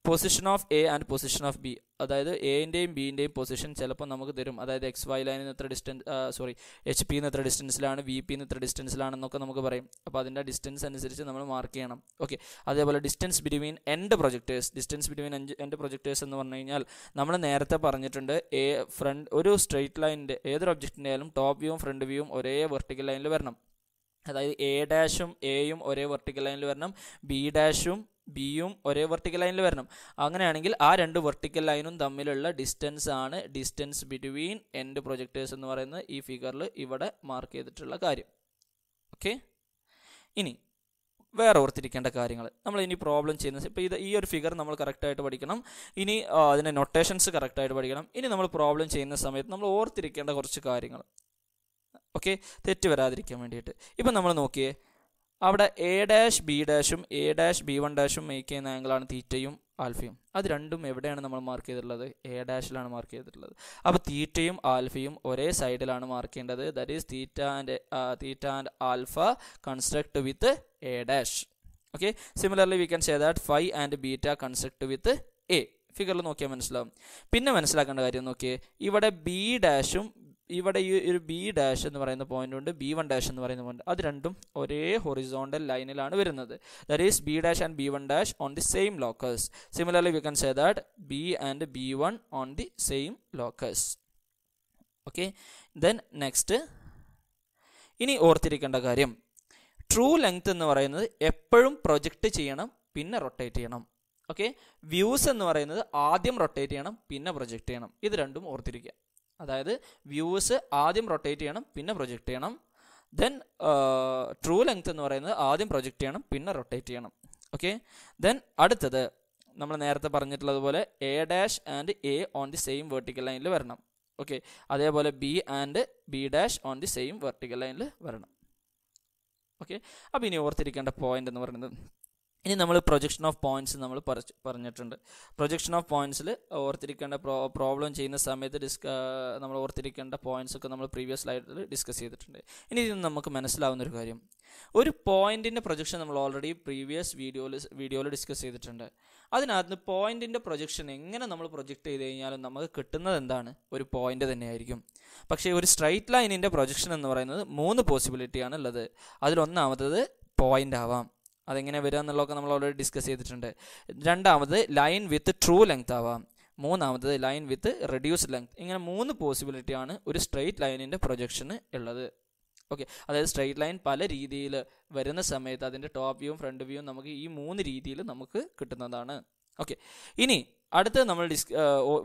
S1: position of A and position of B അതായത് എൻ്റെയും ബിൻ്റെയും പൊസിഷൻ ചിലപ്പോൾ നമുക്ക് തരും അതായത് എക്സ് വൈ ലൈനിൽ നിന്ന് ഇത്ര ഡിസ്റ്റൻസ് സോറി എച്ച് പി എത്ര ഇത്ര ഡിസ്റ്റൻസിലാണ് വി പി നിന്ന് ഇത്ര ഡിസ്റ്റൻസിലാണെന്നൊക്കെ നമുക്ക് പറയും അപ്പോൾ അതിൻ്റെ ഡിസ്റ്റൻസ് അനുസരിച്ച് നമ്മൾ മാർക്ക് ചെയ്യണം ഓക്കെ അതേപോലെ distance between end projectors distance between end projectors എന്ന് പറഞ്ഞു കഴിഞ്ഞാൽ നമ്മൾ നേരത്തെ പറഞ്ഞിട്ടുണ്ട് എ ഫ്രണ്ട് ഒരു സ്ട്രെയിറ്റ് ലൈനിൻ്റെ ഏതൊരു ഒബ്ജക്റ്റിൻ്റെ ആയാലും ടോപ്പ് വ്യൂവും ഫ്രണ്ട് വ്യൂവും ഒരേ വെർട്ടിക്കൽ ലൈനിൽ വരണം അതായത് എ ഡാഷും എയും ഒരേ വെർട്ടിക്കൽ ലൈനിൽ വരണം ബി ഡാഷും ബിയും ഒരേ വെർട്ടിക്കൽ ലൈനിൽ വരണം അങ്ങനെയാണെങ്കിൽ ആ രണ്ട് വെർട്ടിക്കൽ ലൈനും തമ്മിലുള്ള ഡിസ്റ്റൻസ് ആണ് ഡിസ്റ്റൻസ് ബിറ്റ്വീൻ എൻഡ് പ്രൊജക്ടേഴ്സ് എന്ന് പറയുന്നത് ഈ ഫിഗറിൽ ഇവിടെ മാർക്ക് ചെയ്തിട്ടുള്ള കാര്യം ഓക്കെ ഇനി വേറെ ഓർത്തിരിക്കേണ്ട കാര്യങ്ങൾ നമ്മൾ ഇനി പ്രോബ്ലം ചെയ്യുന്നത് ഇപ്പോൾ ഇത് ഈ ഒരു ഫിഗർ നമ്മൾ കറക്റ്റായിട്ട് പഠിക്കണം ഇനി അതിൻ്റെ നൊട്ടേഷൻസ് കറക്റ്റായിട്ട് പഠിക്കണം ഇനി നമ്മൾ പ്രോബ്ലം ചെയ്യുന്ന സമയത്ത് നമ്മൾ ഓർത്തിരിക്കേണ്ട കുറച്ച് കാര്യങ്ങൾ ഓക്കെ തെറ്റ് വരാതിരിക്കാൻ വേണ്ടിയിട്ട് ഇപ്പം നമ്മൾ നോക്കിയേ അവിടെ എ ഡാഷ് ബി ഡാഷും എ ഡാഷ് ബി വൺ ഡാഷും മേക്ക് ചെയ്യുന്ന ആംഗിളാണ് തീറ്റയും ആൽഫയും അത് രണ്ടും എവിടെയാണ് നമ്മൾ മാർക്ക് ചെയ്തിട്ടുള്ളത് എ ഡാഷിലാണ് മാർക്ക് ചെയ്തിട്ടുള്ളത് അപ്പോൾ തീറ്റയും ആൽഫയും ഒരേ സൈഡിലാണ് മാർക്ക് ചെയ്യേണ്ടത് that is theta and theta and alpha construct with A dash okay similarly we can say that phi and beta construct with A ഫിഗറിൽ നോക്കിയാൽ മനസ്സിലാവും പിന്നെ മനസ്സിലാക്കേണ്ട കാര്യം നോക്കിയേ ഇവിടെ ബി ഡാഷും ഇവിടെ ഈ ഒരു ബി ഡാഷ് എന്ന് പറയുന്ന പോയിന്റ് ഉണ്ട് ബി വൺ ഡാഷ് എന്ന് പറയുന്ന പോയിന്റ് അത് രണ്ടും ഒരേ ഹൊറിസോണ്ടൽ ലൈനിലാണ് വരുന്നത് that is B dash and B one dash on the same locus similarly we can say that B and B one on the same locus okay then next ഇനി ഓർത്തിരിക്കേണ്ട കാര്യം ട്രൂ ലെങ്ത് എന്ന് പറയുന്നത് എപ്പോഴും project ചെയ്യണം പിന്നെ rotate ചെയ്യണം okay views എന്ന് പറയുന്നത് ആദ്യം റൊട്ടേറ്റ് ചെയ്യണം പിന്നെ പ്രൊജക്റ്റ് ചെയ്യണം ഇത് രണ്ടും ഓർത്തിരിക്കുക അതായത് വ്യൂസ് ആദ്യം റൊട്ടേറ്റ് ചെയ്യണം പിന്നെ പ്രൊജക്റ്റ് ചെയ്യണം ദെൻ ട്രൂ ലെങ്ത് എന്ന് പറയുന്നത് ആദ്യം പ്രൊജക്റ്റ് ചെയ്യണം പിന്നെ റൊട്ടേറ്റ് ചെയ്യണം ഓക്കെ ദെൻ അടുത്തത് നമ്മൾ നേരത്തെ പറഞ്ഞിട്ടുള്ളതുപോലെ A dash and A on the same vertical ലൈനിൽ വരണം ഓക്കെ അതേപോലെ B and B dash on the same vertical ലൈനിൽ വരണം ഓക്കെ അപ്പോൾ ഇനി ഓർത്തിരിക്കേണ്ട പോയിന്റ് എന്ന് പറയുന്നത് ഇനി നമ്മൾ പ്രൊജക്ഷൻ ഓഫ് പോയിന്റ്സ് നമ്മൾ പറഞ്ഞിട്ടുണ്ട് പ്രൊജക്ഷൻ ഓഫ് പോയിന്റ്സിൽ ഓർത്തിരിക്കേണ്ട പ്രോബ്ലം ചെയ്യുന്ന സമയത്ത് ഡിസ്ക നമ്മൾ ഓർത്തിരിക്കേണ്ട പോയിന്റ്സ് ഒക്കെ നമ്മൾ പ്രീവിയസ് സ്ലൈഡിൽ ഡിസ്കസ് ചെയ്തിട്ടുണ്ട് ഇനി ഇതിൽ നമുക്ക് മനസ്സിലാവുന്ന ഒരു കാര്യം ഒരു പോയിന്റിൻ്റെ പ്രൊജക്ഷൻ നമ്മൾ ഓൾറെഡി പ്രീവിയസ് വീഡിയോയിൽ വീഡിയോയിൽ ഡിസ്കസ് ചെയ്തിട്ടുണ്ട് അതിനകത്ത് പോയിന്റിൻ്റെ പ്രൊജക്ഷൻ എങ്ങനെ നമ്മൾ പ്രൊജക്റ്റ് ചെയ്ത് കഴിഞ്ഞാലും നമുക്ക് കിട്ടുന്നത് എന്താണ് ഒരു പോയിന്റ് തന്നെയായിരിക്കും പക്ഷേ ഒരു സ്ട്രൈറ്റ് ലൈനിൻ്റെ പ്രൊജക്ഷൻ എന്ന് പറയുന്നത് മൂന്ന് പോസിബിലിറ്റിയാണ് ഉള്ളത് അതിലൊന്നാമത്തത് പോയിന്റ് ആവാം അതെങ്ങനെ വരിക എന്നുള്ളതൊക്കെ നമ്മൾ ഓൾറെഡി ഡിസ്കസ് ചെയ്തിട്ടുണ്ട് രണ്ടാമത് ലൈൻ വിത്ത് ട്രൂ ലെങ്ത് ആവാം മൂന്നാമത് ലൈൻ വിത്ത് റെഡ്യൂസ് ലെങ്ത് ഇങ്ങനെ മൂന്ന് പോസിബിലിറ്റിയാണ് ഒരു സ്ട്രെയിറ്റ് ലൈനിൻ്റെ പ്രൊജക്ഷന് ഉള്ളത് ഓക്കെ അതായത് സ്ട്രെയിറ്റ് ലൈൻ പല രീതിയിൽ വരുന്ന സമയത്ത് അതിൻ്റെ ടോപ്പ് വ്യൂവും ഫ്രണ്ട് വ്യൂവും നമുക്ക് ഈ മൂന്ന് രീതിയിൽ നമുക്ക് കിട്ടുന്നതാണ് ഓക്കെ ഇനി അടുത്ത് നമ്മൾ ഡിസ്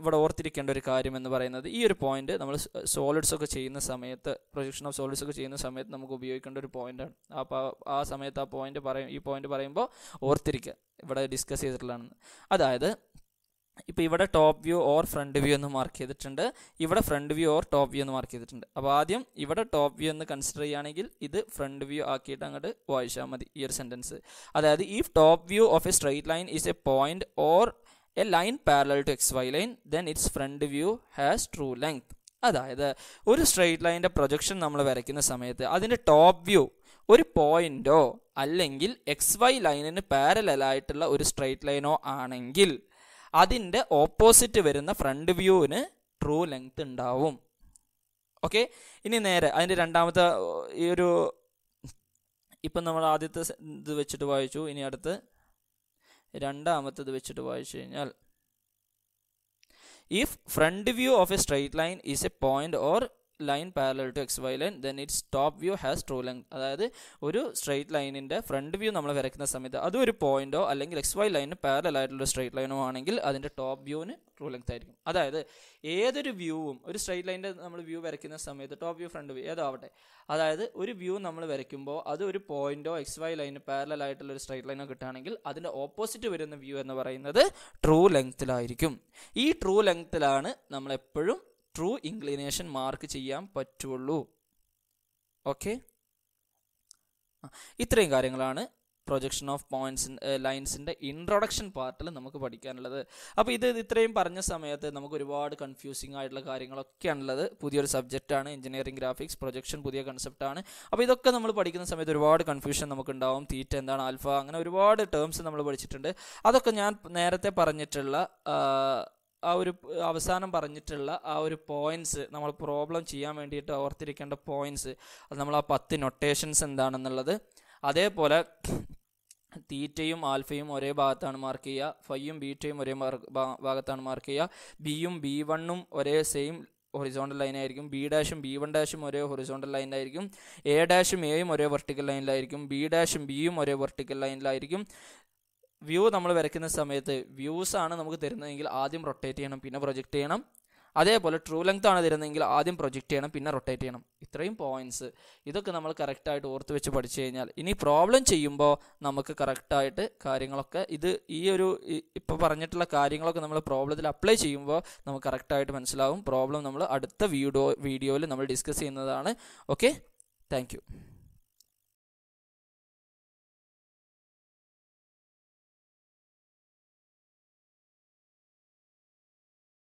S1: ഇവിടെ ഓർത്തിരിക്കേണ്ട ഒരു കാര്യം എന്ന് പറയുന്നത് ഈ ഒരു പോയിന്റ് നമ്മൾ സോളിഡ്സ് ഒക്കെ ചെയ്യുന്ന സമയത്ത് പ്രൊജക്ഷൻ ഓഫ് സോളിഡ്സ് ഒക്കെ ചെയ്യുന്ന സമയത്ത് നമുക്ക് ഉപയോഗിക്കേണ്ട ഒരു പോയിന്റാണ് അപ്പോൾ ആ സമയത്ത് ആ പോയിന്റ് പറയും ഈ പോയിന്റ് പറയുമ്പോൾ ഓർത്തിരിക്കുക ഇവിടെ ഡിസ്കസ് ചെയ്തിട്ടുള്ളതാണ് അതായത് ഇപ്പോൾ ഇവിടെ top view or front view എന്ന് മാർക്ക് ചെയ്തിട്ടുണ്ട് ഇവിടെ front view or top view എന്ന് മാർക്ക് ചെയ്തിട്ടുണ്ട് അപ്പോൾ ആദ്യം ഇവിടെ ടോപ്പ് വ്യൂ എന്ന് കൺസിഡർ ചെയ്യുകയാണെങ്കിൽ ഇത് ഫ്രണ്ട് വ്യൂ ആക്കിയിട്ട് അങ്ങോട്ട് വായിച്ചാൽ മതി ഈ ഒരു സെൻറ്റൻസ് അതായത് ഈ top view of a straight line is a point or a line parallel to X Y line then its front view has true length അതായത് ഒരു സ്ട്രെയിറ്റ് ലൈനിൻ്റെ പ്രൊജക്ഷൻ നമ്മൾ വരയ്ക്കുന്ന സമയത്ത് അതിൻ്റെ ടോപ്പ് വ്യൂ ഒരു പോയിൻറ്റോ അല്ലെങ്കിൽ എക്സ് വൈ ലൈനിന് പാരലായിട്ടുള്ള ഒരു സ്ട്രെയിറ്റ് ലൈനോ ആണെങ്കിൽ അതിൻ്റെ ഓപ്പോസിറ്റ് വരുന്ന ഫ്രണ്ട് വ്യൂവിന് ട്രൂ ലെങ്ത് ഉണ്ടാവും ഓക്കെ ഇനി നേരെ അതിൻ്റെ രണ്ടാമത്തെ ഈ ഒരു ഇപ്പം നമ്മൾ ആദ്യത്തെ ഇത് വെച്ചിട്ട് വായിച്ചു ഇനി അടുത്ത് രണ്ടാമത്തത് വെച്ചിട്ട് വായിച്ചു കഴിഞ്ഞാൽ if front view of a straight line is a point or line parallel to X Y line then its top view has true length അതായത് ഒരു സ്ട്രെയിറ്റ് ലൈനിൻ്റെ ഫ്രണ്ട് വ്യൂ നമ്മൾ വരയ്ക്കുന്ന സമയത്ത് അത് ഒരു പോയിന്റോ അല്ലെങ്കിൽ എക്സ് വൈ ലൈനിന് പാരലൽ ആയിട്ടുള്ള സ്ട്രെയിറ്റ് ലൈനോ ആണെങ്കിൽ അതിൻ്റെ ടോപ്പ് വ്യൂവിന് ട്രൂ ലെങ്ത് ആയിരിക്കും അതായത് ഏതൊരു വ്യൂവും ഒരു സ്ട്രെയിറ്റ് ലൈനിൻ്റെ നമ്മൾ വ്യൂ വരയ്ക്കുന്ന സമയത്ത് ടോപ്പ് വ്യൂ ഫ്രണ്ട് വ്യൂ ഏതാവട്ടെ അതായത് ഒരു വ്യൂ നമ്മൾ വരയ്ക്കുമ്പോൾ അത് ഒരു പോയിന്റോ എക്സ് വൈ ലൈന് പാരലൽ ആയിട്ടുള്ള ഒരു സ്ട്രെയിറ്റ് ലൈനോ കിട്ടുകയാണെങ്കിൽ അതിൻ്റെ ഓപ്പോസിറ്റ് വരുന്ന വ്യൂ എന്ന് പറയുന്നത് ട്രൂ ലെങ്ത്തിലായിരിക്കും ഈ ട്രൂ ലെങ്ത്തിലാണ് നമ്മളെപ്പോഴും ട്രൂ ഇൻക്ലിനേഷൻ മാർക്ക് ചെയ്യാൻ പറ്റുള്ളൂ ഓക്കെ ഇത്രയും കാര്യങ്ങളാണ് പ്രൊജക്ഷൻ ഓഫ് പോയിന്റ്സ് ലൈൻസിൻ്റെ ഇൻട്രൊഡക്ഷൻ പാർട്ടിൽ നമുക്ക് പഠിക്കാനുള്ളത് അപ്പോൾ ഇത് ഇത്രയും പറഞ്ഞ സമയത്ത് നമുക്ക് ഒരുപാട് കൺഫ്യൂസിങ് ആയിട്ടുള്ള കാര്യങ്ങളൊക്കെയാണുള്ളത് പുതിയൊരു സബ്ജക്റ്റാണ് എഞ്ചിനീയറിംഗ് ഗ്രാഫിക്സ് പ്രൊജക്ഷൻ പുതിയ കൺസെപ്റ്റാണ് അപ്പോൾ ഇതൊക്കെ നമ്മൾ പഠിക്കുന്ന സമയത്ത് ഒരുപാട് കൺഫ്യൂഷൻ നമുക്കുണ്ടാവും തീറ്റ എന്താണ് ആൽഫ അങ്ങനെ ഒരുപാട് ടേംസ് നമ്മൾ പഠിച്ചിട്ടുണ്ട് അതൊക്കെ ഞാൻ നേരത്തെ പറഞ്ഞിട്ടുള്ള ആ ഒരു അവസാനം പറഞ്ഞിട്ടുള്ള ആ ഒരു പോയിൻറ്റ്സ് നമ്മൾ പ്രോബ്ലം ചെയ്യാൻ വേണ്ടിയിട്ട് ഓർത്തിരിക്കേണ്ട പോയിൻറ്റ്സ് അത് നമ്മൾ ആ പത്ത് നൊട്ടേഷൻസ് എന്താണെന്നുള്ളത് അതേപോലെ തീറ്റയും ആൽഫയും ഒരേ ഭാഗത്താണ് മാർക്ക് ചെയ്യുക ഫൈയും ബീറ്റയും ഒരേ ഭാഗത്താണ് മാർക്ക് ചെയ്യുക ബിയും ബി വണ്ണും ഒരേ സെയിം ഹൊറിസോണ്ടൽ ലൈനായിരിക്കും ബി ഡാഷും ബി വൺ ഡാഷും ഒരേ ഹൊറിസോണ്ടൽ ലൈനിലായിരിക്കും എ ഡാഷും എയും ഒരേ വെർട്ടിക്കൽ ലൈനിലായിരിക്കും ബി ഡാഷും ബിയും ഒരേ വെർട്ടിക്കൽ ലൈനിലായിരിക്കും വ്യൂ നമ്മൾ വരയ്ക്കുന്ന സമയത്ത് വ്യൂസ് ആണ് നമുക്ക് തരുന്നതെങ്കിൽ ആദ്യം റൊട്ടേറ്റ് ചെയ്യണം പിന്നെ പ്രൊജക്റ്റ് ചെയ്യണം അതേപോലെ ട്രൂ ലെങ്ത് ആണ് തരുന്നതെങ്കിൽ ആദ്യം പ്രൊജക്റ്റ് ചെയ്യണം പിന്നെ റൊട്ടേറ്റ് ചെയ്യണം ഇത്രയും പോയിന്റ്സ് ഇതൊക്കെ നമ്മൾ കറക്റ്റായിട്ട് ഓർത്ത് വെച്ച് പഠിച്ചു കഴിഞ്ഞാൽ ഇനി പ്രോബ്ലം ചെയ്യുമ്പോൾ നമുക്ക് കറക്റ്റായിട്ട് കാര്യങ്ങളൊക്കെ ഇത് ഈ ഒരു ഇപ്പോൾ പറഞ്ഞിട്ടുള്ള കാര്യങ്ങളൊക്കെ നമ്മൾ പ്രോബ്ലത്തിൽ അപ്ലൈ ചെയ്യുമ്പോൾ നമുക്ക് കറക്റ്റായിട്ട് മനസ്സിലാവും പ്രോബ്ലം നമ്മൾ അടുത്ത വീഡിയോ വീഡിയോയിൽ നമ്മൾ ഡിസ്കസ് ചെയ്യുന്നതാണ് ഓക്കെ താങ്ക്